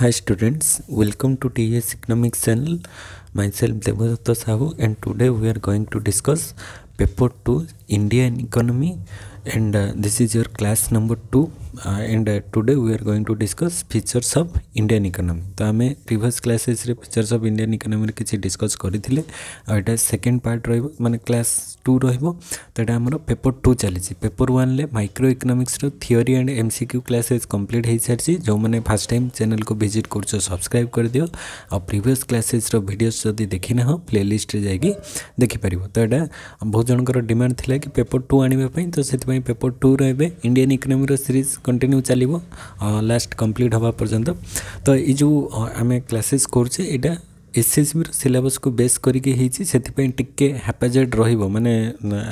Hi students, welcome to TS Economics channel. Myself Devadatta Sahu and today we are going to discuss paper 2 Indian economy and uh, this is your class number 2 uh, and uh, today we are going to discuss features of indian economy तो आम previous classes रे features of Indian economy किसी discuss करते आटा second part रही class two रोटा आम paper two चली paper one micro economics theory and M C Q classes complete हो सारी जो मैंने फास्ट टाइम चैनल को भिजिट कर सब्सक्राइब कर दियो आ प्रिभस क्लासेस भिडियोस जदि देखिना प्ले लिस्ट जाकि देखिपार तो यहाँ बहुत जनकर डिमांड थी कि पेपर टू आने तो से ପାଇଁ ପେପର୍ ଟୁ ରହିବେ ଇଣ୍ଡିଆନ୍ ଇକୋନୋମିର ସିରିଜ୍ କଣ୍ଟିନ୍ୟୁ ଚାଲିବ ଲାଷ୍ଟ କମ୍ପ୍ଲିଟ୍ ହେବା ପର୍ଯ୍ୟନ୍ତ ତ ଏଇ ଯେଉଁ ଆମେ କ୍ଲାସେସ୍ କରୁଛେ ଏଇଟା ଏସ୍ଏସ୍ବିର ସିଲାବସ୍କୁ ବେସ୍ କରିକି ହେଇଛି ସେଥିପାଇଁ ଟିକେ ହାପାଜେଟ୍ ରହିବ ମାନେ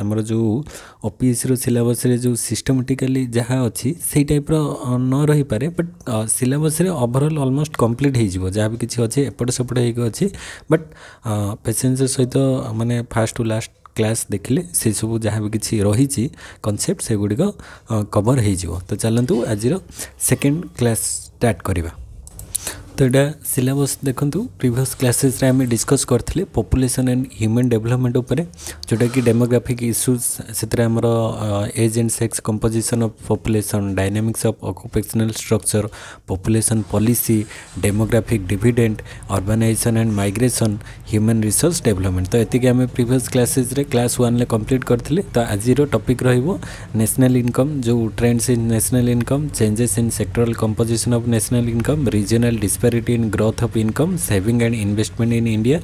ଆମର ଯେଉଁ ଓପିଏସ୍ସିର ସିଲାବସ୍ରେ ଯେଉଁ ସିଷ୍ଟମେଟିକାଲି ଯାହା ଅଛି ସେଇ ଟାଇପ୍ର ନ ରହିପାରେ ବଟ୍ ସିଲାବସ୍ରେ ଓଭରଅଲ୍ ଅଲମୋଷ୍ଟ କମ୍ପ୍ଲିଟ୍ ହେଇଯିବ ଯାହା ବି କିଛି ଅଛି ଏପଟ ସେପଟ ହେଇକି ଅଛି ବଟ୍ ପେସେନ୍ସ ସହିତ ମାନେ ଫାର୍ଷ୍ଟ ଟୁ ଲାଷ୍ଟ କ୍ଲାସ୍ ଦେଖିଲେ ସେସବୁ ଯାହା ବି କିଛି ରହିଛି କନସେପ୍ଟ ସେଗୁଡ଼ିକ କଭର୍ ହୋଇଯିବ ତ ଚାଲନ୍ତୁ ଆଜିର ସେକେଣ୍ଡ କ୍ଲାସ୍ ଷ୍ଟାର୍ଟ କରିବା ତ ଏଇଟା ସିଲାବସ୍ ଦେଖନ୍ତୁ ପ୍ରିଭିୟସ୍ କ୍ଲାସେସ୍ରେ ଆମେ ଡିସ୍କସ୍ କରିଥିଲେ ପପୁଲେସନ୍ ଆଣ୍ଡ ହ୍ୟୁମାନ୍ ଡେଭଲପମେଣ୍ଟ ଉପରେ ଯେଉଁଟାକି ଡେମୋଗ୍ରାଫିକ୍ ଇସ୍ୟୁଜ୍ ସେଥିରେ ଆମର age and sex composition of population dynamics of occupational structure population policy demographic dividend urbanisation and migration human resource development ତ ଏତିକି ଆମେ ପ୍ରିଭିୟସ୍ କ୍ଲାସେସ୍ରେ କ୍ଲାସ୍ ୱାନ୍ରେ କମ୍ପ୍ଲିଟ୍ କରିଥିଲେ ତ ଆଜିର ଟପିକ୍ ରହିବ ନ୍ୟାସନାଲ୍ ଇନକମ୍ ଯେଉଁ trends in national income changes in sectoral composition of national income regional disparity priority in growth of income saving and investment in india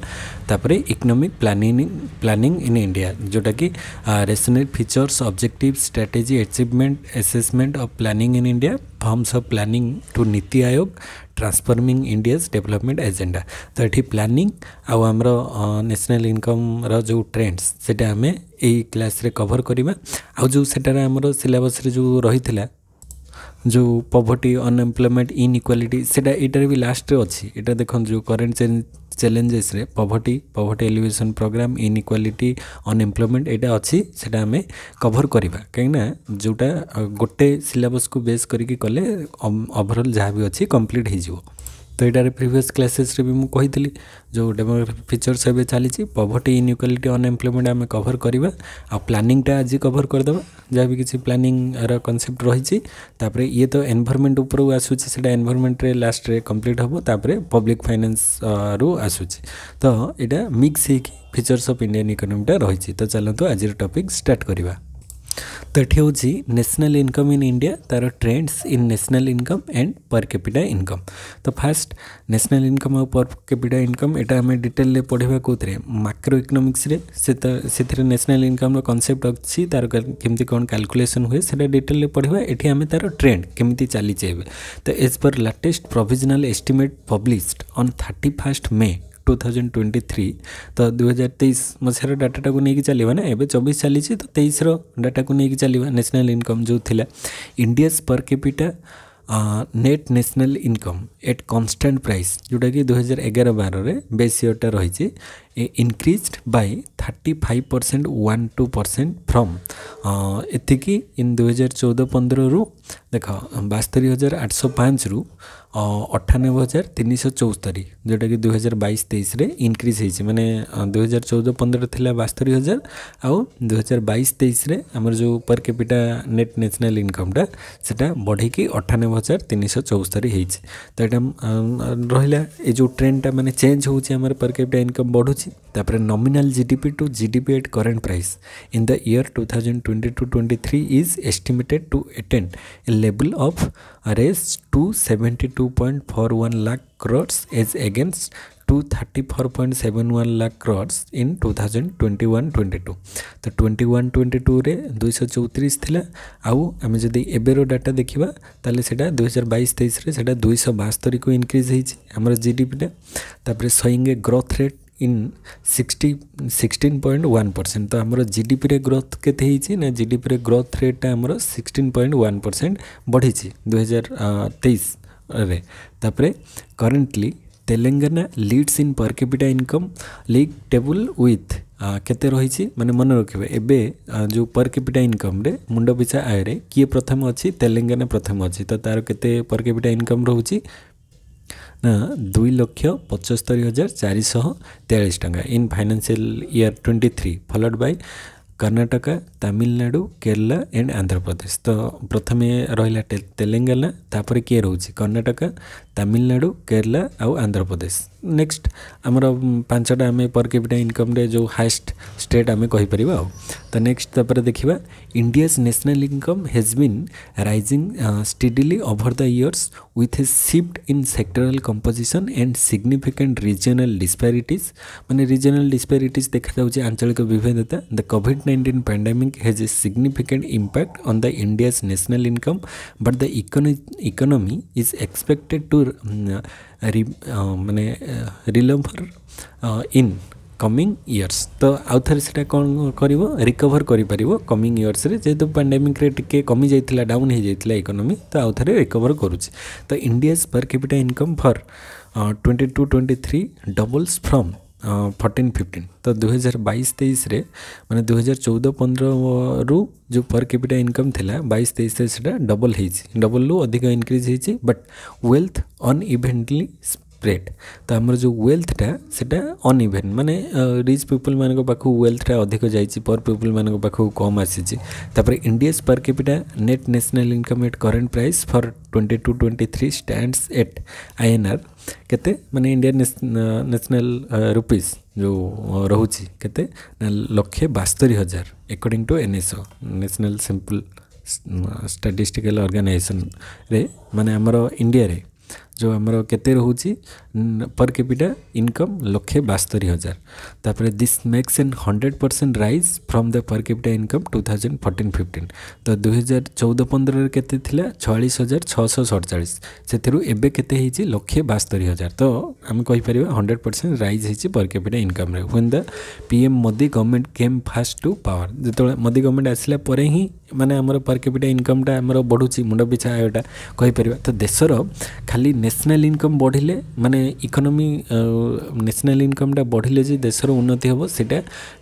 ତାପରେ economic planning planning in india ଯୋଉଟାକି rational features objectives strategy achievement assessment of planning in india forms of planning to niti ayog transforming India's development agenda तो ये planning आउ आमर न्यासनाल इनकम्र जो trends से आम यही क्लास कभर करवा आउ जो सेटार आमर सिलेबस जो रही ଯେଉଁ ପଭର୍ଟି ଅନଏମ୍ପ୍ଲୟମେଣ୍ଟ ଇନ୍ଇକ୍ୱାଲିଟି ସେଇଟା ଏଇଟାରେ ବି ଲାଷ୍ଟରେ ଅଛି ଏଇଟା ଦେଖନ୍ତୁ ଯେଉଁ କରେଣ୍ଟ ଚ୍ୟାଲେଞ୍ଜେସରେ poverty poverty alleviation programme inequality unemployment ଏଇଟା ଅଛି ସେଇଟା ଆମେ କଭର୍ କରିବା କାହିଁକିନା ଯେଉଁଟା ଗୋଟେ ସିଲାବସ୍କୁ ବେସ୍ କରିକି କଲେ ଓଭରଅଲ୍ ଯାହା ବି ଅଛି କମ୍ପ୍ଲିଟ୍ ହେଇଯିବ তো এটার প্রিভিয়স ক্লাসেসরে ବି ମୁଁ କହିଥିଲି ଯେଉଁ ଡେମୋଗ୍ରାଫି ଫିଚର୍ସ ଏବେ ଚାଲିଛି ପଭର୍ଟି ଇନ୍ଇକ୍ୱାଲିଟି ଅନଏମ୍ପ୍ଲୟମେଣ୍ଟ ଆମେ କଭର୍ କରିବା ଆଉ ପ୍ଲାନିଂଟା ଆଜି କଭର୍ କରିଦେବା ଯାହାବି କିଛି ପ୍ଲାନିଂର କନସେପ୍ଟ ରହିଛି ତାପରେ ଇଏ ତ ଏନ୍ଭାରମେଣ୍ଟ ଉପରକୁ ଆସୁଛି ସେଇଟା ଏନ୍ଭାରମେଣ୍ଟରେ ଲାଷ୍ଟରେ କମ୍ପ୍ଲିଟ୍ ହେବ ତାପରେ ପବ୍ଲିକ୍ ଫାଇନାନ୍ସରୁ ଆସୁଛି ତ ଏଇଟା ମିକ୍ସ ହେଇକି ଫିଚର୍ସ ଅଫ୍ ଇଣ୍ଡିଆନ୍ ଇକୋନୋମିଟା ରହିଛି ତ ଚାଲନ୍ତୁ ଆଜିର ଟପିକ୍ ଷ୍ଟାର୍ଟ କରିବା थर्ट हूँ नेशनल इनकम इन इंडिया तार trends in national income and per capita income तो फास्ट नेशनल इनकम आउ पर कैपिटा इनकम यहाँ आम डिटेल पढ़ा कौन माक्रो इकोनोमिक्स से नेशनल इनकम कनसेप्ट अच्छी तार कमी कौन काल्कुलेसन हुए डिटेल पढ़ा ये आम तार ट्रेंड केमी चली चाहिए तो एज पर latest provisional estimate published on thirty first May two thousand twenty three ତ ଦୁଇହଜାର ତେଇଶ ମସିହାର ଡାଟାଟାକୁ ନେଇକି ଚାଲିବା ନା ଏବେ ଚବିଶ ଚାଲିଛି ତ ତେଇଶର ଡାଟାକୁ ନେଇକି ଚାଲିବା ନ୍ୟାସନାଲ୍ ଇନକମ୍ ଯେଉଁ ଥିଲା India's per capita net national income at constant price ଯେଉଁଟାକି ଦୁଇହଜାର ଏଗାର ବାରରେ ବେସ୍ ଇୟର୍ଟା ରହିଛି increased by thirty five percent one two percent from ଏତିକି ଇନ୍ ଦୁଇହଜାର ଚଉଦ ପନ୍ଦରରୁ ଦେଖ ବାସ୍ତରି ହଜାର ଆଠଶହ ପାଞ୍ଚରୁ ଅଠାନବେ ହଜାର ତିନିଶହ ଚଉସ୍ତରୀ ଯେଉଁଟାକି ଦୁଇ ହଜାର ବାଇଶ ତେଇଶରେ ଇନକ୍ରିଜ୍ ହେଇଛି ମାନେ ଦୁଇ ହଜାର ଚଉଦ ପନ୍ଦରରେ ଥିଲା ବାସ୍ତରୀ ହଜାର ଆଉ ଦୁଇ ହଜାର ବାଇଶ ତେଇଶରେ ଆମର ଯେଉଁ ପର୍ କ୍ୟାପିଟା ନେଟ୍ ନ୍ୟାସନାଲ୍ ଇନକମ୍ଟା ସେଟା ବଢ଼େଇକି ଅଠାନବେ ହଜାର ତିନିଶହ ଚଉସ୍ତରୀ ହେଇଛି ତ ଏଇଟା ରହିଲା ଏ ଯେଉଁ ଟ୍ରେଣ୍ଡଟା ମାନେ ଚେଞ୍ଜ ହେଉଛି ଆମର ପର୍ କ୍ୟାପିଟା ଇନକମ୍ ବଢ଼ୁଛି ତାପରେ nominal GDP to GDP at current price in the year two thousand twenty two twenty three is estimated to attend a ଲେବୁଲ୍ of raised to 72.41 lakh crores as against 234.71 lakh crores in 2021-22 तो 21-22 रे 234 थिला आउ आमे जदि एबेरो data देखिबा ताले सेटा 2022-23 रे सेटा 272 को इनक्रीज होमर हमर जीडीपी टा growth rate in sixty sixteen point one percent तो आम जीडीपी ग्रोथ के ना जिडीपी ग्रोथ रेटा आमर सिक्सटीन पॉइंट वन परसेंट बढ़ी दुई हजार तेईस तापर करेन्टली Telangana leads in per capita income league table with କେତେ ରହିଛି ମାନେ ମନେ ରଖିବେ ଏବେ ଯେଉଁ ପର୍ କ୍ୟାପିଟା मुंड पिछा ପିଛା ଆୟରେ କିଏ ପ୍ରଥମ ଅଛି ତେଲେଙ୍ଗାନା ପ୍ରଥମ ଅଛି ତ ତା'ର କେତେ ପର୍ କ୍ୟାପିଟା ଇନକମ୍ ରହୁଛି ନା ଦୁଇ ଲକ୍ଷ ପଞ୍ଚସ୍ତରୀ ହଜାର ଚାରିଶହ ତେୟାଳିଶ ଟଙ୍କା in financial year twenty three followed by Karnataka Tamil Nadu Kerala and Andhra Pradesh ତ ପ୍ରଥମେ ରହିଲା ତେଲେଙ୍ଗାନା ତାପରେ କିଏ ରହୁଛି କର୍ଣ୍ଣାଟକା ତାମିଲନାଡ଼ୁ କେରଲା ଆଉ ଆନ୍ଧ୍ରପ୍ରଦେଶ ନେକ୍ସଟ ଆମର ପାଞ୍ଚଟା ଆମେ ପର କ୍ୟାପିଟା ଇନକମ୍ରେ ଯେଉଁ ହାଏଷ୍ଟ ଷ୍ଟେଟ୍ ଆମେ କହିପାରିବା ଆଉ ତ ନେକ୍ସଟ ତାପରେ ଦେଖିବା India's national income has been rising steadily over the years with a shift in sectoral composition and significant regional disparities ମାନେ ରିଜିଓନାଲ୍ ଡିସ୍ପାରିଟିଜ୍ ଦେଖାଯାଉଛି ଆଞ୍ଚଳିକ ବିଭେଦତା the Covid nineteen pandemic has a significant impact on the India's national income but the economy is expected to ମାନେ ରିଲଭର୍ in coming years ତ ଆଉଥରେ ସେଇଟା କ'ଣ କରିବ ରିକଭର୍ କରିପାରିବ କମିଂ ଇୟର୍ସରେ ଯେହେତୁ ପାଣ୍ଡେମିକ୍ରେ ଟିକେ କମିଯାଇଥିଲା ଡାଉନ୍ ହେଇଯାଇଥିଲା ଇକୋନୋମି ତ ଆଉ ଥରେ ରିକଭର୍ କରୁଛି ତ India's per capita income for twenty two twenty three doubles from fourteen fifteen तो दुई हजार बैस मैंने दुई हजार चौदह पंद्रह जो पर कैपिटा इनकम थी बैस तेईस से डबल होबल रू अधिक इनक्रीज होट वेल्थ अन्इभेन्टली ସ୍ପ୍ରେଡ୍ ତ ଆମର ଯେଉଁ ୱେଲ୍ଥଟା ସେଇଟା ଅନଇଭେନ୍ ମାନେ ରିଚ୍ ପିପୁଲମାନଙ୍କ ପାଖକୁ ୱେଲ୍ଥଟା ଅଧିକ ଯାଇଛି ପର୍ ପିପୁଲମାନଙ୍କ ପାଖକୁ କମ୍ ଆସିଛି ତାପରେ India's per capita net national income at current price for twenty two twenty three stands at I N R କେତେ ମାନେ ଇଣ୍ଡିଆନ୍ ନ୍ୟାସନାଲ୍ ରୁପିଜ୍ ଯେଉଁ ରହୁଛି କେତେ ନା ଲକ୍ଷେ ବାସ୍ତରୀ ହଜାର according to NSO national simple statistical ଅର୍ଗାନାଇଜେସନ୍ରେ ମାନେ ଆମର ଇଣ୍ଡିଆରେ ଯେଉଁ ଆମର କେତେ ରହୁଛି ପର୍ କ୍ୟାପିଟା ଇନକମ୍ ଲକ୍ଷେ ବାସ୍ତରୀ ହଜାର ତାପରେ this makes an hundred percent rise from the per capita income two thousand fourteen fifteen ତ ଦୁଇହଜାର ଚଉଦ ପନ୍ଦରରେ କେତେ ଥିଲା ଛୟାଳିଶ ହଜାର ଛଅଶହ ସଡ଼ଚାଳିଶ ସେଥିରୁ ଏବେ କେତେ ହେଇଛି ଲକ୍ଷେ ବାସ୍ତରୀ ହଜାର ତ ଆମେ କହିପାରିବା ହଣ୍ଡ୍ରେଡ଼ ପରସେଣ୍ଟ ରାଇଜ୍ ହେଇଛି ପର୍ କ୍ୟାପିଟା ଇନକମ୍ରେ when the P M Modi government came first to power ଯେତେବେଳେ ମୋଦି ଗଭର୍ଣ୍ଣମେଣ୍ଟ ଆସିଲା ପରେ ହିଁ ମାନେ ଆମର ପର୍ କ୍ୟାପିଟା ଇନକମ୍ଟା ଆମର ବଢ଼ୁଛି ମୁଣ୍ଡ ପିଛା ଆୟଟା କହିପାରିବା ତ ଦେଶର ଖାଲି ন্যাশনাল ইনকম বঢ়িলে মানে ইকোনমি ন্যাশনাল ইনকমটা বঢ়িলে যে দেশের উন্নতি হব সেটা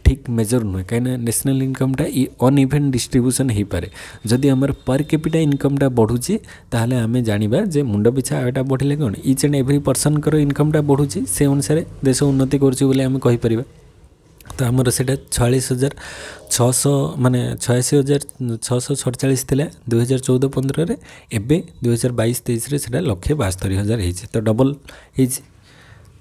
ঠিক মেজর নয় কিনা ন্যাশনাল ইনকমটা ই অনইভেন ডিস্ট্রিবিউশন হয়ে যদি আমার পার ক্যাপিটা ইনকমটা বঢ়ুছি তাহলে আমি জাঁয়া যে মুন্ড পিছা আয়টা বঢ়িলে কোণ ইচ এন্ড এভ্রি পর্সনকর ইনকমটা বঢ়ুছি সে অনুসারে দেশ উন্নতি করছি বলে আমি কইপার ତ ଆମର ସେଇଟା ଛୟାଳିଶ ହଜାର ଛଅଶହ ମାନେ ଛୟାଅଶୀ ହଜାର ଛଅଶହ ସଡ଼ଚାଳିଶ ଥିଲା ଦୁଇହଜାର ଚଉଦ ପନ୍ଦରରେ ଏବେ ଦୁଇହଜାର ବାଇଶ ତେଇଶରେ ସେଇଟା ଲକ୍ଷେ ବାସ୍ତରି ହଜାର ହେଇଛି ତ ଡବଲ୍ ହେଇଛି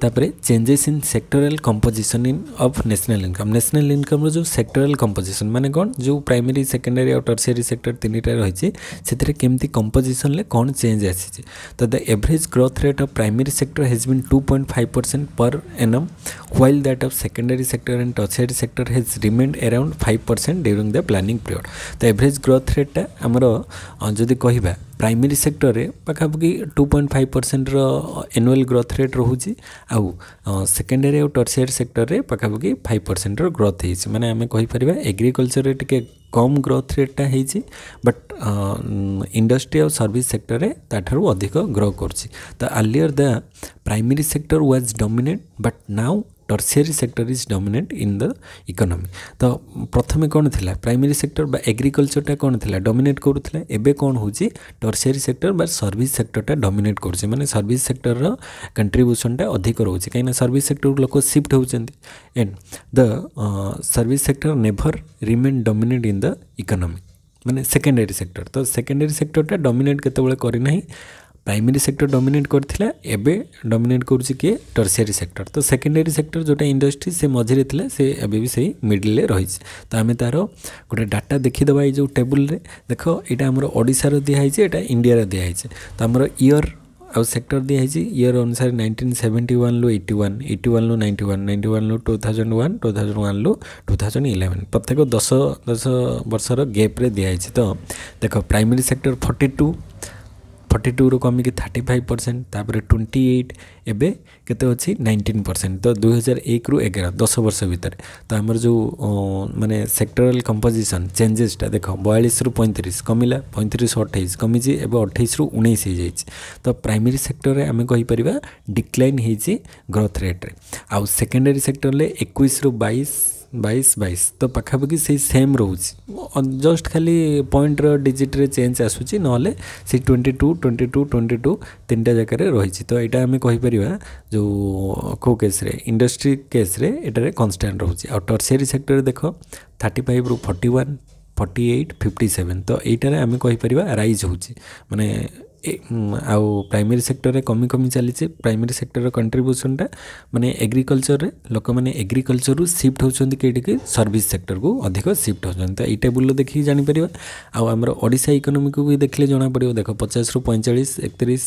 ତାପରେ changes in sectoral composition in of national income national ଇନକମ୍ର ଯେଉଁ ସେକ୍ଟୋରାଲ୍ କମ୍ପୋଜିସନ୍ ମାନେ କ'ଣ ଯେଉଁ ପ୍ରାଇମେରୀ ସେକେଣ୍ଡାରୀ ଆଉ ଟର୍ସିଆରୀ ସେକ୍ଟର ତିନିଟା ରହିଛି ସେଥିରେ କେମିତି କମ୍ପୋଜିସନ୍ରେ କ'ଣ ଚେଞ୍ଜ ଆସିଛି ତ the average growth rate of primary sector has been two point five percent per annum while that of secondary sector and tertiary sector has remained around five percent during the planning period ତ average growth ରେଟ୍ଟା ଆମର ଯଦି କହିବା primary ସେକ୍ଟରରେ ପାଖାପାଖି two point five ପରସେଣ୍ଟର annual growth rate ରହୁଛି ଆଉ ସେକେଣ୍ଡାରୀ ଆଉ ଟର୍ସିଆରୀ ସେକ୍ଟରରେ ପାଖାପାଖି ଫାଇଭ୍ ପରସେଣ୍ଟର ଗ୍ରୋଥ୍ ହେଇଛି ମାନେ ଆମେ କହିପାରିବା ଏଗ୍ରିକଲଚରରେ ଟିକେ କମ୍ ଗ୍ରୋଥ୍ ରେଟ୍ଟା ହେଇଛି ବଟ୍ ଇଣ୍ଡଷ୍ଟ୍ରି ଆଉ ସର୍ଭିସ୍ ସେକ୍ଟରରେ ତାଠାରୁ ଅଧିକ ଗ୍ରୋ କରୁଛି ତ earlier the primary sector was dominate but now tertiary sector is dominant in the economy ତ ପ୍ରଥମେ କ'ଣ ଥିଲା ପ୍ରାଇମେରୀ ସେକ୍ଟର ବା ଏଗ୍ରିକଲଚରଟା କ'ଣ ଥିଲା ଡମିନେଟ୍ କରୁଥିଲା ଏବେ କ'ଣ ହେଉଛି ଟର୍ସିଆରୀ ସେକ୍ଟର ବା ସର୍ଭିସ୍ ସେକ୍ଟରଟା ଡମିନେଟ୍ କରୁଛି ମାନେ ସର୍ଭିସ୍ ସେକ୍ଟରର କଣ୍ଟ୍ରିବ୍ୟୁସନଟା ଅଧିକ ରହୁଛି କାହିଁକିନା ସର୍ଭିସ୍ ସେକ୍ଟରକୁ ଲୋକ ସିଫ୍ଟ ହେଉଛନ୍ତି and the service sector never remain dominate in the economy ମାନେ ସେକେଣ୍ଡାରୀ ସେକ୍ଟର ତ ସେକେଣ୍ଡାରୀ ସେକ୍ଟରଟା ଡମିନେଟ୍ କେତେବେଳେ କରିନାହିଁ ପ୍ରାଇମେରୀ ସେକ୍ଟର ଡୋମିନେଟ୍ କରିଥିଲା ଏବେ ଡୋମିନେଟ୍ କରୁଛି କିଏ ଟର୍ସିଆରୀ ସେକ୍ଟର ତ ସେକେଣ୍ଡାରୀ ସେକ୍ଟର ଯେଉଁଟା ଇଣ୍ଡଷ୍ଟ୍ରି ସେ ମଝିରେ ଥିଲା ସେ ଏବେ ବି ସେଇ ମିଡ଼ିଲରେ ରହିଛି ତ ଆମେ ତା'ର ଗୋଟେ ଡାଟା ଦେଖିଦେବା ଏଇ ଯେଉଁ ଟେବୁଲରେ ଦେଖ ଏଇଟା ଆମର ଓଡ଼ିଶାର ଦିଆହେଇଛି ଏଇଟା ଇଣ୍ଡିଆର ଦିଆହେଇଛି ତ ଆମର ଇୟର୍ ଆଉ ସେକ୍ଟର ଦିଆହେଇଛି ଇୟର୍ ଅନୁସାରେ ନାଇଣ୍ଟିନ୍ ସେଭେଣ୍ଟି ୱାନ୍ରୁ ଏଇଟି ୱାନ୍ ଏଇଟି ୱାନ୍ରୁ ନାଇଣ୍ଟି ୱାନ୍ ନାଇଣ୍ଟି ୱାନ୍ରୁ two thousand one two thousand ୱାନ୍ରୁ ଟୁ ଥାଉଜେଣ୍ଡ ଇଲେଭେନ୍ ପ୍ରତ୍ୟେକ ଦଶ ଦଶ ବର୍ଷର ଗେପ୍ରେ ଦିଆହେଇଛି ତ ଦେଖ primary sector forty two forty ଟୁରୁ କମିକି ଥାର୍ଟି ଫାଇଭ୍ ପରସେଣ୍ଟ ତାପରେ ଟ୍ୱେଣ୍ଟି ଏଇଟ୍ ଏବେ କେତେ ଅଛି ନାଇଣ୍ଟିନ୍ ପରସେଣ୍ଟ ତ ଦୁଇହଜାର ଏକରୁ ଏଗାର ଦଶ ବର୍ଷ ଭିତରେ ତ ଆମର ଯେଉଁ ମାନେ ସେକ୍ଟରାଲ କମ୍ପୋଜିସନ୍ ଚେଞ୍ଜେସଟା ଦେଖ ବୟାଳିଶରୁ ପଇଁତିରିଶ କମିଲା ପଇଁତିରିଶରୁ ଅଠେଇଶ କମିଛି ଏବେ ଅଠେଇଶରୁ ଉଣେଇଶ ହେଇଯାଇଛି ତ ପ୍ରାଇମେରୀ ସେକ୍ଟରରେ ଆମେ କହିପାରିବା ଡିକ୍ଲାଇନ୍ ହେଇଛି ଗ୍ରୋଥ୍ ରେଟ୍ରେ ଆଉ ସେକେଣ୍ଡାରୀ ସେକ୍ଟରରେ ଏକୋଇଶରୁ ବାଇଶ ବାଇଶ ବାଇଶ ତ ପାଖାପାଖି ସେଇ ସେମ୍ ରହୁଛି ଜଷ୍ଟ ଖାଲି ପଏଣ୍ଟର ଡିଜିଟ୍ରେ ଚେଞ୍ଜ ଆସୁଛି ନହେଲେ ସେଇ twenty two twenty two twenty two ତିନିଟା ଜାଗାରେ ରହିଛି ତ ଏଇଟା ଆମେ କହିପାରିବା ଯେଉଁ କେଉଁ କେସ୍ରେ ଇଣ୍ଡଷ୍ଟ୍ରି କେସ୍ରେ ଏଠାରେ କନଷ୍ଟାଣ୍ଟ ରହୁଛି ଆଉ ଟର୍ସିଆରୀ ସେକ୍ଟରରେ ଦେଖ ଥାର୍ଟି ଫାଇଭରୁ forty one forty eight fifty seven ତ ଏଇଟାରେ ଆମେ କହିପାରିବା ରାଇଜ୍ ହେଉଛି ମାନେ ଆଉ ପ୍ରାଇମେରୀ ସେକ୍ଟରରେ କମି କମି ଚାଲିଛି ପ୍ରାଇମେରୀ ସେକ୍ଟରର କଣ୍ଟ୍ରିବ୍ୟୁସନ୍ଟା ମାନେ ଏଗ୍ରିକଲଚରରେ ଲୋକମାନେ ଏଗ୍ରିକଲଚରରୁ ସିଫ୍ଟ ହେଉଛନ୍ତି କେଉଁଠିକି ସର୍ଭିସ୍ ସେକ୍ଟରକୁ ଅଧିକ ସିଫ୍ଟ ହେଉଛନ୍ତି ତ ଏଇ ଟେବୁଲରୁ ଦେଖିକି ଜାଣିପାରିବା ଆଉ ଆମର ଓଡ଼ିଶା ଇକୋନୋମିକୁ ବି ଦେଖିଲେ ଜଣାପଡ଼ିବ ଦେଖ ପଚାଶରୁ ପଇଁଚାଳିଶ ଏକତିରିଶ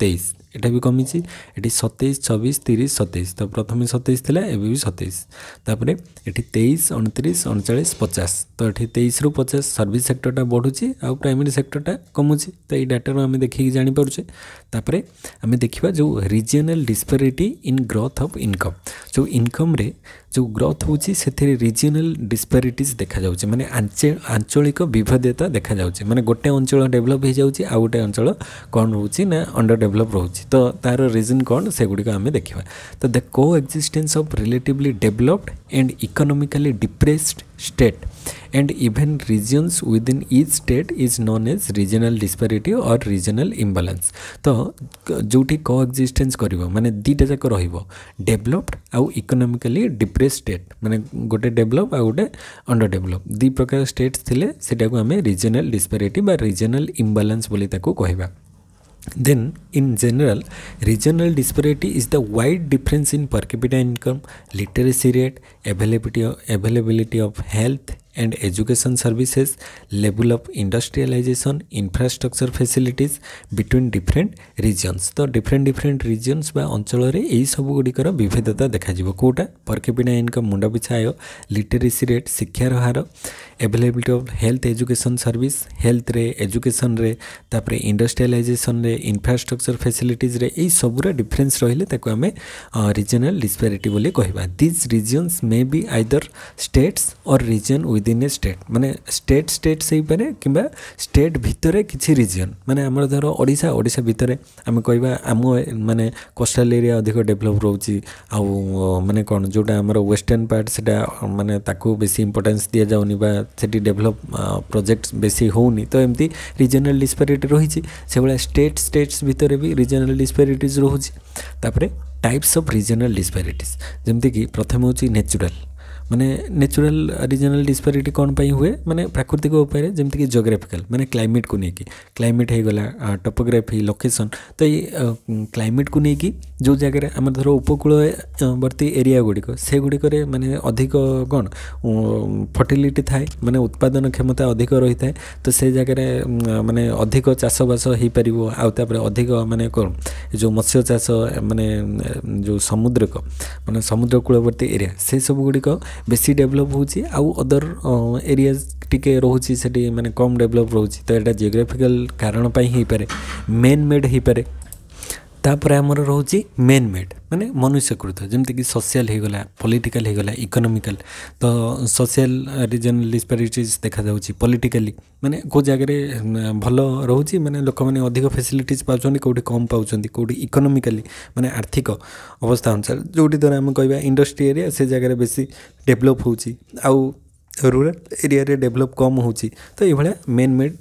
ତେଇଶ এটা বি কমিছে এটি সতেইশ ছবিশ তিরিশ সতেইশ তো প্রথমে সতেইশ লা এবে বি সতেইশ তাপরে এটি তেইশ অণতিরিশ অণচাশ পচাশ তো এটি তেইশ রু পচাশ সর্ভিস সেক্টরটা বড়ুছে আউ প্রাইমেরি সেক্টরটা কমুছে তো এই ডাটার আমি দেখিকি জাঁপারুছে তাপরে আমি দেখা যে regional disparity in growth of income যে ইনকমরে যে গ্রোথ হচ্ছে সেথিরে রিজিওনাল ডিসপারিটিজ দেখা যাচ্ছে মানে আঞ্চলিক বিভেদতা দেখা যাচ্ছে মানে গোটে অঞ্চল ডেভেলপ হয়ে যাচ্ছে আউ গোটে অঞ্চল কম রয়েছে না অন্ডর ডেভেলপ রয়েছে ତ ତାର ରିଜନ୍ କ'ଣ ସେଗୁଡ଼ିକ ଆମେ ଦେଖିବା ତ the coexistence of relatively developed and economically depressed state and even regions within each state is known as regional disparity or regional imbalance ତ ଯେଉଁଠି coexistence କରିବ ମାନେ ଦୁଇଟା ଯାକ ରହିବ ଡେଭଲପ୍ଡ ଆଉ ଇକୋନୋମିକାଲି ଡିପ୍ରେସ୍ ଷ୍ଟେଟ୍ ମାନେ ଗୋଟେ ଡେଭଲପ୍ ଆଉ ଗୋଟେ ଅଣ୍ଡର ଡେଭଲପ୍ ଦୁଇ ପ୍ରକାର ଷ୍ଟେଟ୍ସ ଥିଲେ ସେଟାକୁ ଆମେ ରିଜନାଲ ଡିସ୍ପାରିଟି ବା ରିଜନାଲ ଇମ୍ବାଲାନ୍ସ ବୋଲି ତାକୁ କହିବା Then, in general, regional disparity is the wide difference in per capita income, literacy rate, availability of, availability of health and education services, level of industrialization, infrastructure facilities between different regions. the different different regions ବା ଅଞ୍ଚଳରେ ଏହି ସବୁ ଗୁଡ଼ିକର ବିଭେଦତା ଦେଖାଯିବ କେଉଁଟା per capita income ମୁଣ୍ଡ ପିଛା literacy rate ଶିକ୍ଷାର ହାର availability of health education service ହେଲ୍ଥରେ ଏଜୁକେସନ୍ରେ ତାପରେ ଇଣ୍ଡଷ୍ଟ୍ରିଆଲାଇଜେସନ୍ରେ ଇନଫ୍ରାଷ୍ଟ୍ରକ୍ଚର୍ ଫେସିଲିଟିଜ୍ରେ ଏଇ ସବୁର ଡିଫରେନ୍ସ ରହିଲେ ତାକୁ ଆମେ ରିଜନାଲ୍ ଡିସ୍ପ୍ୟାରିଟି ବୋଲି କହିବା these regions may be either states or region within a state ମାନେ ଷ୍ଟେଟ୍ ଷ୍ଟେଟ୍ସ ହେଇପାରେ କିମ୍ବା ଷ୍ଟେଟ୍ ଭିତରେ କିଛି ରିଜିଅନ୍ ମାନେ ଆମର ଧର ଓଡ଼ିଶା ଓଡ଼ିଶା ଭିତରେ ଆମେ କହିବା ଆମ ମାନେ କୋଷ୍ଟାଲ ଏରିଆ ଅଧିକ ଡେଭଲପ୍ ରହୁଛି ଆଉ ମାନେ କ'ଣ ଯେଉଁଟା ଆମର ୱେଷ୍ଟର୍ଣ୍ଣ ପାର୍ଟ ସେଇଟା ମାନେ ତାକୁ ବେଶୀ ଇମ୍ପୋର୍ଟାନ୍ସ ଦିଆଯାଉନି ବା ସେଠି ଡେଭଲପ୍ ପ୍ରୋଜେକ୍ଟ ବେଶୀ ହେଉନି ତ ଏମିତି ରିଜନାଲ୍ ଡିସ୍ପାରିଟି ରହିଛି ସେଭଳିଆ ଷ୍ଟେଟ୍ ଷ୍ଟେଟ୍ସ ଭିତରେ ବି ରିଜନାଲ୍ ଡିସ୍ପାରିଟିଜ୍ ରହୁଛି ତାପରେ ଟାଇପ୍ସ ଅଫ୍ ରିଜନାଲ୍ ଡିସ୍ପାରିଟିଜ୍ ଯେମିତିକି ପ୍ରଥମେ ହେଉଛି ନ୍ୟାଚୁରାଲ୍ ମାନେ ନ୍ୟାଚୁରାଲ ରିଜନାଲ ଡିସ୍ପାରିଟି କ'ଣ ପାଇଁ ହୁଏ ମାନେ ପ୍ରାକୃତିକ ଉପାୟରେ ଯେମିତିକି ଜୋଗ୍ରାଫିକାଲ ମାନେ କ୍ଲାଇମେଟ୍କୁ ନେଇକି କ୍ଲାଇମେଟ୍ ହେଇଗଲା ଟପୋଗ୍ରାଫି ଲୋକେସନ୍ ତ ଏଇ କ୍ଲାଇମେଟ୍କୁ ନେଇକି ଯେଉଁ ଜାଗାରେ ଆମର ଧର ଉପକୂଳବର୍ତ୍ତୀ ଏରିଆ ଗୁଡ଼ିକ ସେଗୁଡ଼ିକରେ ମାନେ ଅଧିକ କ'ଣ ଫର୍ଟିଲିଟି ଥାଏ ମାନେ ଉତ୍ପାଦନ କ୍ଷମତା ଅଧିକ ରହିଥାଏ ତ ସେ ଜାଗାରେ ମାନେ ଅଧିକ ଚାଷବାସ ହେଇପାରିବ ଆଉ ତାପରେ ଅଧିକ ମାନେ କ'ଣ ଯେଉଁ ମତ୍ସ୍ୟ ଚାଷ ମାନେ ଯେଉଁ ସମୁଦ୍ରକ ମାନେ ସମୁଦ୍ର କୂଳବର୍ତ୍ତୀ ଏରିଆ ସେସବୁ ଗୁଡ଼ିକ বেশি ডেভেলপ ହେଉଛି ଆଉ ଅଦର ଏରିଆ ଟିକେ ରହୁଛି ସେଠି ମାନେ କମ୍ ଡେଭେଲପ୍ ରହୁଛି ତ ଏଇଟା ଜିଓଗ୍ରାଫିକାଲ୍ କାରଣ ପାଇଁ ହେଇପାରେ ମେନ୍ ମେଡ଼୍ ହେଇପାରେ ତାପରେ ଆମର ରହୁଛି ମେନ୍ ମେଡ୍ ମାନେ ମନୁଷ୍ୟକୃତ ଯେମିତିକି ସୋସିଆଲ ହେଇଗଲା ପଲିଟିକାଲ ହେଇଗଲା ଇକୋନୋମିକାଲ ତ ସୋସିଆଲ ରିଜନାଲ ଡିସ୍ପାରିଟିଜ୍ ଦେଖାଯାଉଛି ପଲିଟିକାଲି ମାନେ କେଉଁ ଜାଗାରେ ଭଲ ରହୁଛି ମାନେ ଲୋକମାନେ ଅଧିକ ଫେସିଲିଟିଜ୍ ପାଉଛନ୍ତି କେଉଁଠି କମ୍ ପାଉଛନ୍ତି କେଉଁଠି ଇକୋନୋମିକାଲି ମାନେ ଆର୍ଥିକ ଅବସ୍ଥା ଅନୁସାରେ ଯେଉଁଠି ଦ୍ୱାରା ଆମେ କହିବା ଇଣ୍ଡଷ୍ଟ୍ରି ଏରିଆ ସେ ଜାଗାରେ ବେଶୀ ଡେଭଲପ୍ ହେଉଛି ଆଉ ରୁରାଲ ଏରିଆରେ ଡେଭଲପ୍ କମ୍ ହେଉଛି ତ ଏଇଭଳିଆ ମେନ୍ ମେଡ୍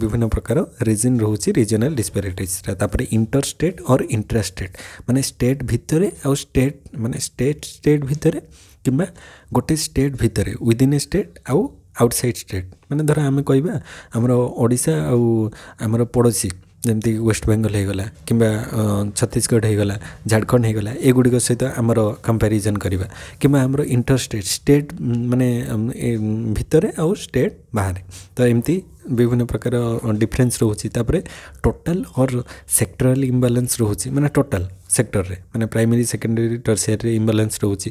ବିଭିନ୍ନ ପ୍ରକାର ରିଜନ୍ ରହୁଛି ରିଜନାଲ୍ ଡିସ୍ପାରିଟିସ୍ଟା ତାପରେ inter state or intra state ମାନେ ଷ୍ଟେଟ୍ ଭିତରେ ଆଉ ଷ୍ଟେଟ୍ ମାନେ ଷ୍ଟେଟ୍ ଷ୍ଟେଟ୍ ଭିତରେ କିମ୍ବା ଗୋଟେ ଷ୍ଟେଟ୍ ଭିତରେ ୱିଦିନ୍ ଏ ଷ୍ଟେଟ୍ ଆଉ ଆଉଟସାଇଡ୍ ଷ୍ଟେଟ୍ ମାନେ ଧର ଆମେ କହିବା ଆମର ଓଡ଼ିଶା ଆଉ ଆମର ପଡ଼ୋଶୀ ଯେମିତିକି ୱେଷ୍ଟବେଙ୍ଗଲ ହେଇଗଲା କିମ୍ବା ଛତିଶଗଡ଼ ହେଇଗଲା ଝାଡ଼ଖଣ୍ଡ ହେଇଗଲା ଏଗୁଡ଼ିକ ସହିତ ଆମର କମ୍ପାରିଜନ୍ କରିବା କିମ୍ବା ଆମର ଇଣ୍ଟର ଷ୍ଟେଟ୍ ଷ୍ଟେଟ୍ ମାନେ ଭିତରେ ଆଉ ଷ୍ଟେଟ୍ ବାହାରେ ତ ଏମିତି ବିଭିନ୍ନ ପ୍ରକାର ଡିଫରେନ୍ସ ରହୁଛି ତାପରେ ଟୋଟାଲ ଅର୍ ସେକ୍ଟରାଲ ଇମ୍ବାଲାନ୍ସ ରହୁଛି ମାନେ ଟୋଟାଲ ସେକ୍ଟରରେ ମାନେ ପ୍ରାଇମେରୀ ସେକେଣ୍ଡାରୀ ଟର୍ସିଆରୀରେ ଇମ୍ବାଲାନ୍ସ ରହୁଛି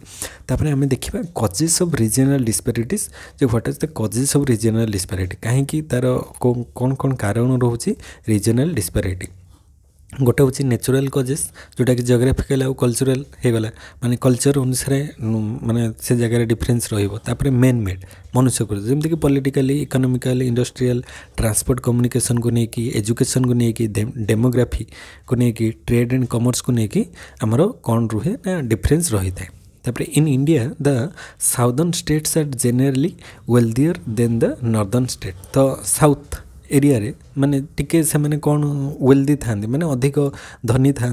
ତାପରେ ଆମେ ଦେଖିବା କଜେସ୍ ଅଫ୍ ରିଜିନାଲ ଡିସ୍ପାରିଟିସ୍ ଯେ what is the causes of regional disparity କାହିଁକି ତା'ର କ'ଣ କ'ଣ କାରଣ ରହୁଛି ରିଜିନାଲ ଡିସ୍ପାରିଟି ଗୋଟେ ହେଉଛି ନ୍ୟାଚୁରାଲ୍ କଜେସ୍ ଯେଉଁଟାକି ଜିଓଗ୍ରାଫିକାଲ୍ ଆଉ କଲଚରାଲ୍ ହେଇଗଲା ମାନେ କଲଚର୍ ଅନୁସାରେ ମାନେ ସେ ଜାଗାରେ ଡିଫରେନ୍ସ ରହିବ ତାପରେ ମେନ୍ ମେଡ୍ ମନୁଷ୍ୟ କୃତ ଯେମିତିକି ପଲିଟିକାଲି ଇକୋନୋମିକାଲି ଇଣ୍ଡଷ୍ଟ୍ରିଆଲ୍ ଟ୍ରାନ୍ସପୋର୍ଟ କମ୍ୟୁନିକେସନ୍କୁ ନେଇକି ଏଜୁକେସନ୍କୁ ନେଇକି ଡେମୋଗ୍ରାଫିକୁ ନେଇକି ଟ୍ରେଡ୍ ଆଣ୍ଡ କମର୍ସକୁ ନେଇକି ଆମର କ'ଣ ରୁହେ ନା ଡିଫରେନ୍ସ ରହିଥାଏ ତାପରେ in India the southern states are generally wealthier than the northern state ତ ସାଉଥ୍ एरिया मानने टी से कौन वेल्दी था मैंने अधिक धनी था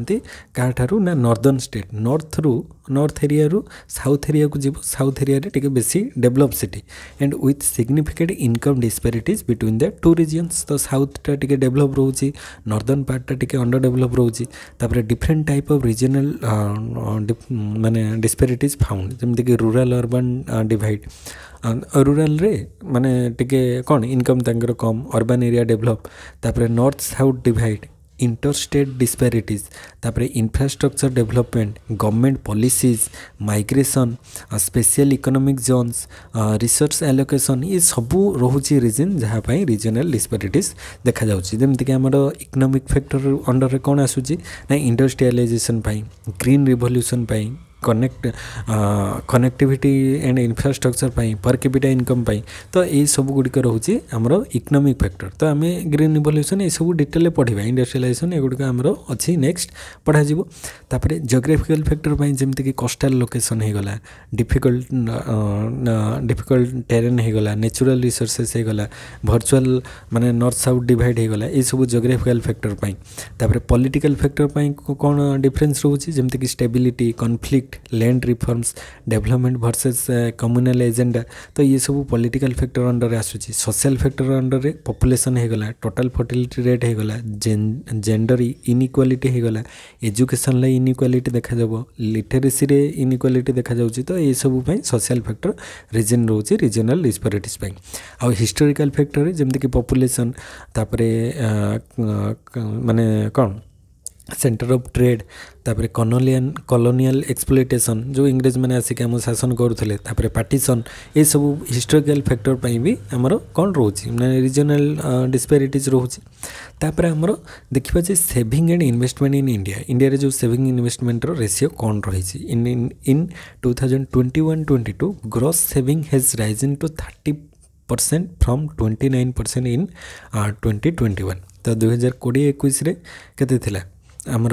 कहठू ना नर्दर्ण स्टेट नर्थ रु नर्थ एरिया साउथ एरिया जीव साउथ एरिया टी बे develop city and with significant income disparities between the two region तो साउथटा टी डेभलप रोचे नर्दर्ण पार्टा टी अंडर डेभलप रोचे डिफरेन्ट टाइप अफ रिजनाल मानने डिस्पेरीज फाउंड जमीक रूराल अरबान डिड ରୁରାଲରେ ମାନେ ଟିକେ କ'ଣ ଇନକମ୍ ତାଙ୍କର କମ୍ ଅର୍ବାନ୍ ଏରିଆ ଡେଭଲପ୍ ତାପରେ north south divide interstate disparities ତାପରେ infrastructure development government ପଲିସିଜ୍ migration special economic zones resource allocation ଏ ସବୁ ରହୁଛି ରିଜନ୍ ଯାହା ପାଇଁ ରିଜନାଲ୍ ଡିସ୍ପ୍ୟାରିଟିଜ୍ ଦେଖାଯାଉଛି ଯେମିତିକି ଆମର ଇକୋନୋମିକ୍ ଫ୍ୟାକ୍ଟର ଅଣ୍ଡରରେ କ'ଣ ଆସୁଛି ନା ଇଣ୍ଡଷ୍ଟ୍ରିଆଲାଇଜେସନ୍ ପାଇଁ ଗ୍ରୀନ୍ ରିଭଲ୍ୟୁସନ୍ ପାଇଁ connect connectivity and infrastructure per capita income पाई तो ये सब गुड़िक रोचे आमर फैक्टर तो आम ग्रीन ये सब डिटेल पढ़ा इंडस्ट्रियलाइजेसन एगुड़िक आमर अच्छी नेक्स्ट पढ़ा तापर फैक्टर पर जमीक कस्टाल लोकेसन होगा डिफिकल्ट डिफिकल्ट टेरेन होगा न्याचुराल रिसोर्सेस होगा भर्चुआल मानने नर्थ साउथ डिवाइड होगा सब जियोग्राफिकाल फैक्टर पर पलिटिकाल फैक्टर पर कौन डिफरेन्स रोचे जमीक stability conflict effect land reforms development versus communal agenda तो ये सब पॉलिटिकल फैक्टर अंडर आसूसी सोशल फैक्टर अंडर पपुलेसन होगला टोटाल फर्टिलिटी रेट होगा जेंडर इनइक्वालिटी होगला एजुकेशन लाई इनइक्वालिटी देखा लिटेरेसी रे इनइक्वालिटी देखा तो ये सब सोशियाल फैक्टर रिजन रोचे रिजनाल डिस्पारिटीज आउ हिस्टोरिकाल फैक्टर जमीक पपुलेसन तापर मानने कौन ସେଣ୍ଟର ଅଫ୍ ଟ୍ରେଡ୍ ତାପରେ କନୋଲିଆନ୍ କଲୋନିଆଲ୍ ଏକ୍ସପ୍ଲୋଇଟେସନ୍ ଯେଉଁ ଇଂରେଜମାନେ ଆସିକି ଆମ ଶାସନ କରୁଥିଲେ ତାପରେ ପାର୍ଟିସନ୍ ଏସବୁ ହିଷ୍ଟୋରିକାଲ୍ ଫ୍ୟାକ୍ଟର ପାଇଁ ବି ଆମର କ'ଣ ରହୁଛି ମାନେ ରିଜନାଲ୍ ଡିସ୍ପ୍ୟାରିଟିଜ୍ ରହୁଛି ତାପରେ ଆମର ଦେଖିବା ଯେ saving and investment in India ଇଣ୍ଡିଆରେ ଯେଉଁ ସେଭିଂ ଇନଭେଷ୍ଟମେଣ୍ଟର ରେସିଓ କ'ଣ ରହିଛି in in two thousand twenty one twenty two gross saving has rising to thirty percent from twenty nine percent in twenty twenty one ତ ଦୁଇହଜାର କୋଡ଼ିଏ ଏକୋଇଶରେ କେତେ ଥିଲା आमर